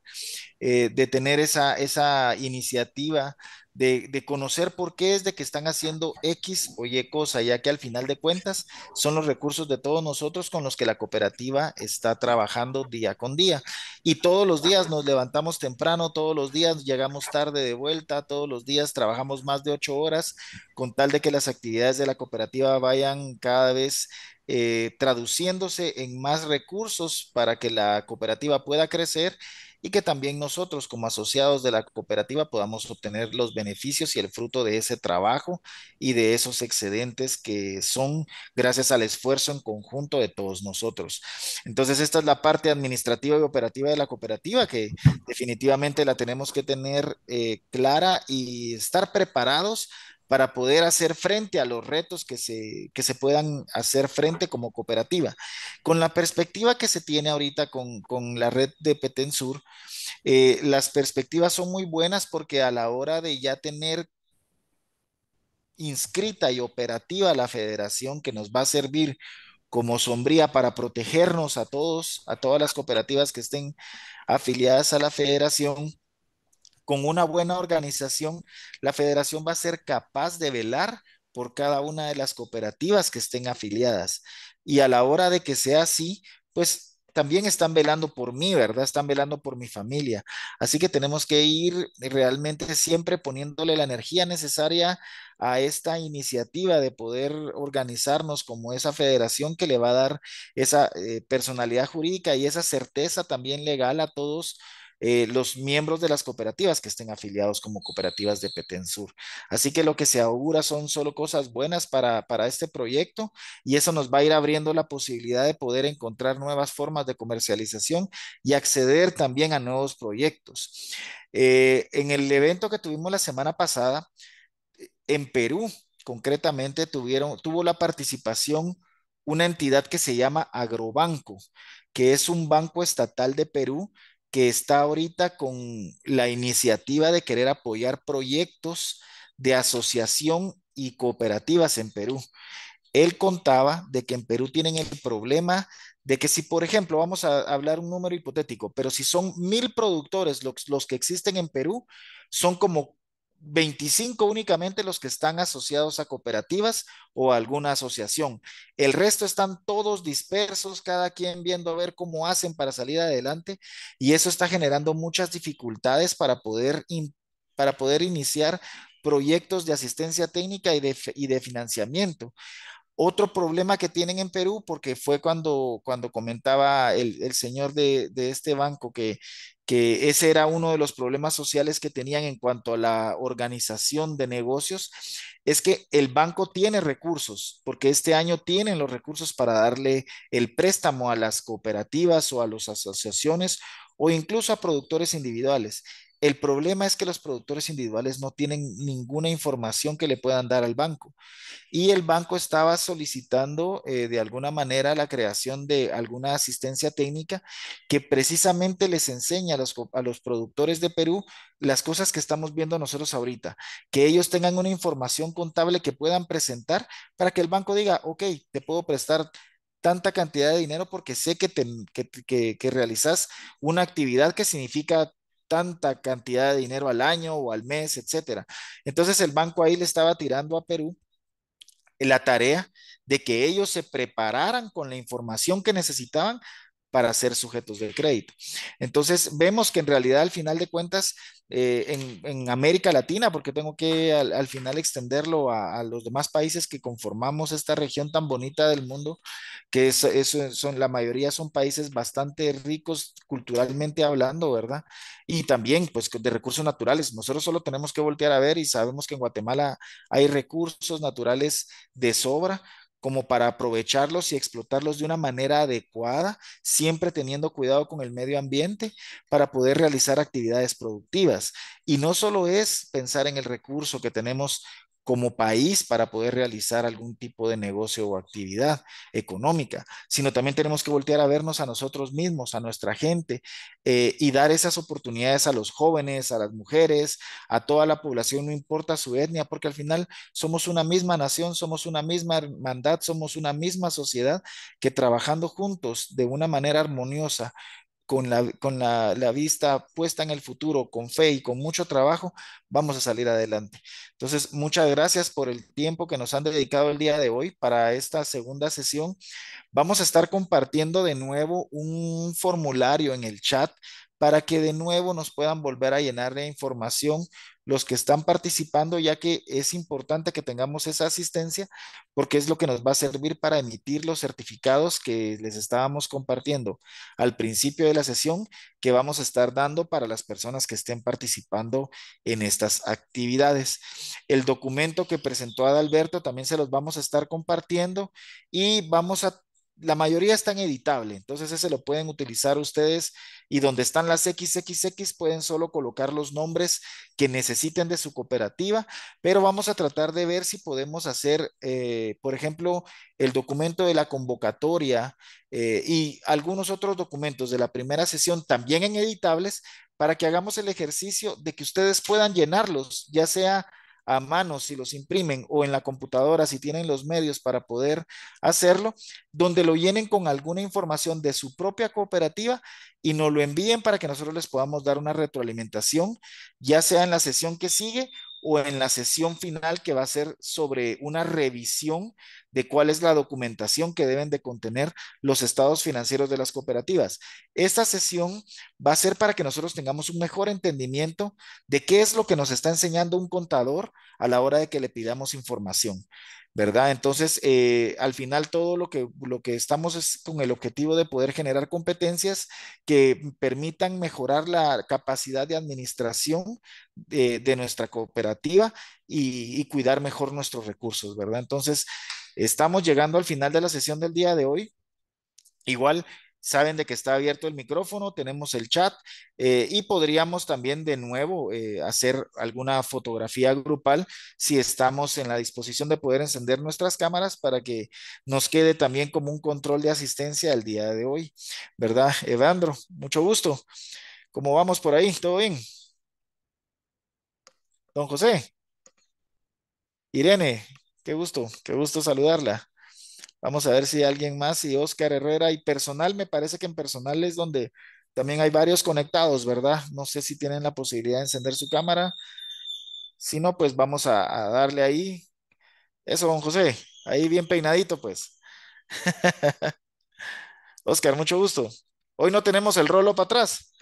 eh, de tener esa iniciativa de, conocer por qué es de que están haciendo X o Y cosa, ya que al final de cuentas son los recursos de todos nosotros con los que la cooperativa está trabajando día con día. Y todos los días nos levantamos temprano, todos los días llegamos tarde de vuelta, todos los días trabajamos más de ocho horas con tal de que las actividades de la cooperativa vayan cada vez eh, traduciéndose en más recursos para que la cooperativa pueda crecer y que también nosotros como asociados de la cooperativa podamos obtener los beneficios y el fruto de ese trabajo y de esos excedentes que son gracias al esfuerzo en conjunto de todos nosotros. Entonces, esta es la parte administrativa y operativa de la cooperativa que definitivamente la tenemos que tener eh, clara y estar preparados para poder hacer frente a los retos que se, se puedan hacer frente como cooperativa. Con la perspectiva que se tiene ahorita con, la red de Petensur, eh, las perspectivas son muy buenas porque a la hora de ya tener inscrita y operativa la federación que nos va a servir como sombría para protegernos a todos, a todas las cooperativas que estén afiliadas a la federación, con una buena organización, la federación va a ser capaz de velar por cada una de las cooperativas que estén afiliadas. Y a la hora de que sea así, pues también están velando por mí, ¿verdad? Están velando por mi familia. Así que tenemos que ir realmente siempre poniéndole la energía necesaria a esta iniciativa de poder organizarnos como esa federación que le va a dar esa eh, personalidad jurídica y esa certeza también legal a todos eh, los miembros de las cooperativas que estén afiliados como cooperativas de Petensur. Así que lo que se augura son solo cosas buenas para, este proyecto y eso nos va a ir abriendo la posibilidad de poder encontrar nuevas formas de comercialización y acceder también a nuevos proyectos. Eh, en el evento que tuvimos la semana pasada, en Perú, concretamente, tuvieron, tuvo la participación una entidad que se llama Agrobanco, que es un banco estatal de Perú que está ahorita con la iniciativa de querer apoyar proyectos de asociación y cooperativas en Perú. Él contaba de que en Perú tienen el problema de que si, por ejemplo, vamos a hablar un número hipotético, pero si son mil productores los, los que existen en Perú, son como 25 únicamente los que están asociados a cooperativas o alguna asociación. El resto están todos dispersos, cada quien viendo a ver cómo hacen para salir adelante y eso está generando muchas dificultades para poder, para poder iniciar proyectos de asistencia técnica y de, y de financiamiento. Otro problema que tienen en Perú, porque fue cuando, cuando comentaba el, el señor de, de, este banco que, que ese era uno de los problemas sociales que tenían en cuanto a la organización de negocios, es que el banco tiene recursos, porque este año tienen los recursos para darle el préstamo a las cooperativas o a las asociaciones o incluso a productores individuales. El problema es que los productores individuales no tienen ninguna información que le puedan dar al banco. Y el banco estaba solicitando eh, de alguna manera la creación de alguna asistencia técnica que precisamente les enseña a los, a los productores de Perú las cosas que estamos viendo nosotros ahorita, que ellos tengan una información contable que puedan presentar para que el banco diga, ok, te puedo prestar tanta cantidad de dinero porque sé que, te, que, que realizas una actividad que significa tanta cantidad de dinero al año o al mes, etcétera. Entonces el banco ahí le estaba tirando a Perú la tarea de que ellos se prepararan con la información que necesitaban para ser sujetos del crédito. Entonces, vemos que en realidad al final de cuentas, eh, en, América Latina, porque tengo que al, final extenderlo a, los demás países que conformamos esta región tan bonita del mundo, que son, la mayoría son países bastante ricos culturalmente hablando, ¿verdad? Y también, pues, de recursos naturales. Nosotros solo tenemos que voltear a ver y sabemos que en Guatemala hay recursos naturales de sobra como para aprovecharlos y explotarlos de una manera adecuada, siempre teniendo cuidado con el medio ambiente para poder realizar actividades productivas. Y no solo es pensar en el recurso que tenemos como país para poder realizar algún tipo de negocio o actividad económica, sino también tenemos que voltear a vernos a nosotros mismos, a nuestra gente, eh, y dar esas oportunidades a los jóvenes, a las mujeres, a toda la población, no importa su etnia, porque al final somos una misma nación, somos una misma hermandad, somos una misma sociedad que trabajando juntos de una manera armoniosa con, la, con la, vista puesta en el futuro, con fe y con mucho trabajo, vamos a salir adelante. Entonces, muchas gracias por el tiempo que nos han dedicado el día de hoy para esta segunda sesión. Vamos a estar compartiendo de nuevo un formulario en el chat para que de nuevo nos puedan volver a llenar de información los que están participando, ya que es importante que tengamos esa asistencia porque es lo que nos va a servir para emitir los certificados que les estábamos compartiendo al principio de la sesión que vamos a estar dando para las personas que estén participando en estas actividades. El documento que presentó Adalberto también se los vamos a estar compartiendo y vamos a la mayoría en editable, entonces ese lo pueden utilizar ustedes y donde están las XXX pueden solo colocar los nombres que necesiten de su cooperativa, pero vamos a tratar de ver si podemos hacer, eh, por ejemplo, el documento de la convocatoria eh, y algunos otros documentos de la primera sesión también en editables para que hagamos el ejercicio de que ustedes puedan llenarlos, ya sea a mano si los imprimen o en la computadora si tienen los medios para poder hacerlo, donde lo llenen con alguna información de su propia cooperativa y nos lo envíen para que nosotros les podamos dar una retroalimentación, ya sea en la sesión que sigue o en la sesión final que va a ser sobre una revisión de cuál es la documentación que deben de contener los estados financieros de las cooperativas. Esta sesión va a ser para que nosotros tengamos un mejor entendimiento de qué es lo que nos está enseñando un contador a la hora de que le pidamos información. ¿verdad? Entonces, eh, al final todo lo que, lo que estamos es con el objetivo de poder generar competencias que permitan mejorar la capacidad de administración de, nuestra cooperativa y cuidar mejor nuestros recursos, ¿verdad? Entonces, estamos llegando al final de la sesión del día de hoy. Igual, saben de que está abierto el micrófono, tenemos el chat eh, y podríamos también de nuevo eh, hacer alguna fotografía grupal si estamos en la disposición de poder encender nuestras cámaras para que nos quede también como un control de asistencia el día de hoy, ¿verdad? Evandro, mucho gusto. ¿Cómo vamos por ahí? ¿Todo bien? Don José. Irene, qué gusto, qué gusto saludarla. Vamos a ver si alguien más, y Oscar Herrera y personal, me parece que en personal es donde también hay varios conectados, ¿verdad? No sé si tienen la posibilidad de encender su cámara. Si no, pues vamos a, darle ahí. Eso, don José, ahí bien peinadito, pues. Oscar, mucho gusto. Hoy no tenemos el rolo para atrás.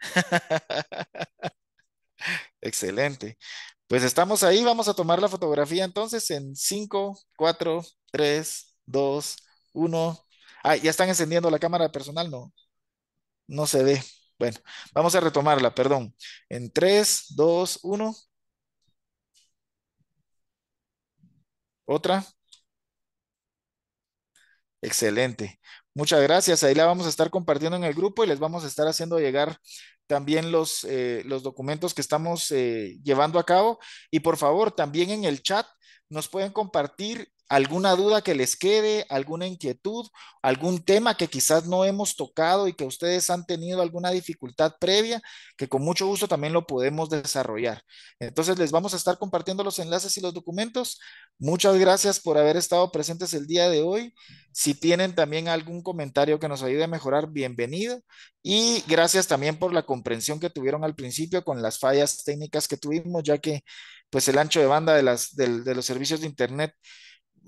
Excelente. Pues estamos ahí, vamos a tomar la fotografía entonces en 5, 4, 3, dos, uno. Ah, ya están encendiendo la cámara personal, no. No se ve. Bueno, vamos a retomarla, perdón. En tres, dos, uno. Otra. Excelente. Muchas gracias. Ahí la vamos a estar compartiendo en el grupo y les vamos a estar haciendo llegar también los, eh, los documentos que estamos eh, llevando a cabo. Y por favor, también en el chat nos pueden compartir alguna duda que les quede, alguna inquietud, algún tema que quizás no hemos tocado y que ustedes han tenido alguna dificultad previa, que con mucho gusto también lo podemos desarrollar. Entonces les vamos a estar compartiendo los enlaces y los documentos. Muchas gracias por haber estado presentes el día de hoy. Si tienen también algún comentario que nos ayude a mejorar, bienvenido. Y gracias también por la comprensión que tuvieron al principio con las fallas técnicas que tuvimos, ya que pues el ancho de banda de, las, de, de los servicios de Internet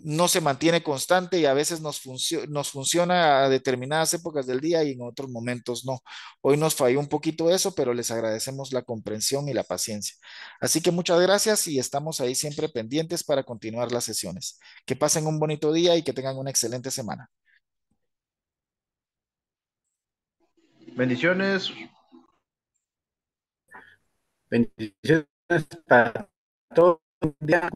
no se mantiene constante y a veces nos, nos, funciona a determinadas épocas del día y en otros momentos no. Hoy nos falló un poquito eso, pero les agradecemos la comprensión y la paciencia. Así que muchas gracias y estamos ahí siempre pendientes para continuar las sesiones. Que pasen un bonito día y que tengan una excelente semana. Bendiciones. Bendiciones para día.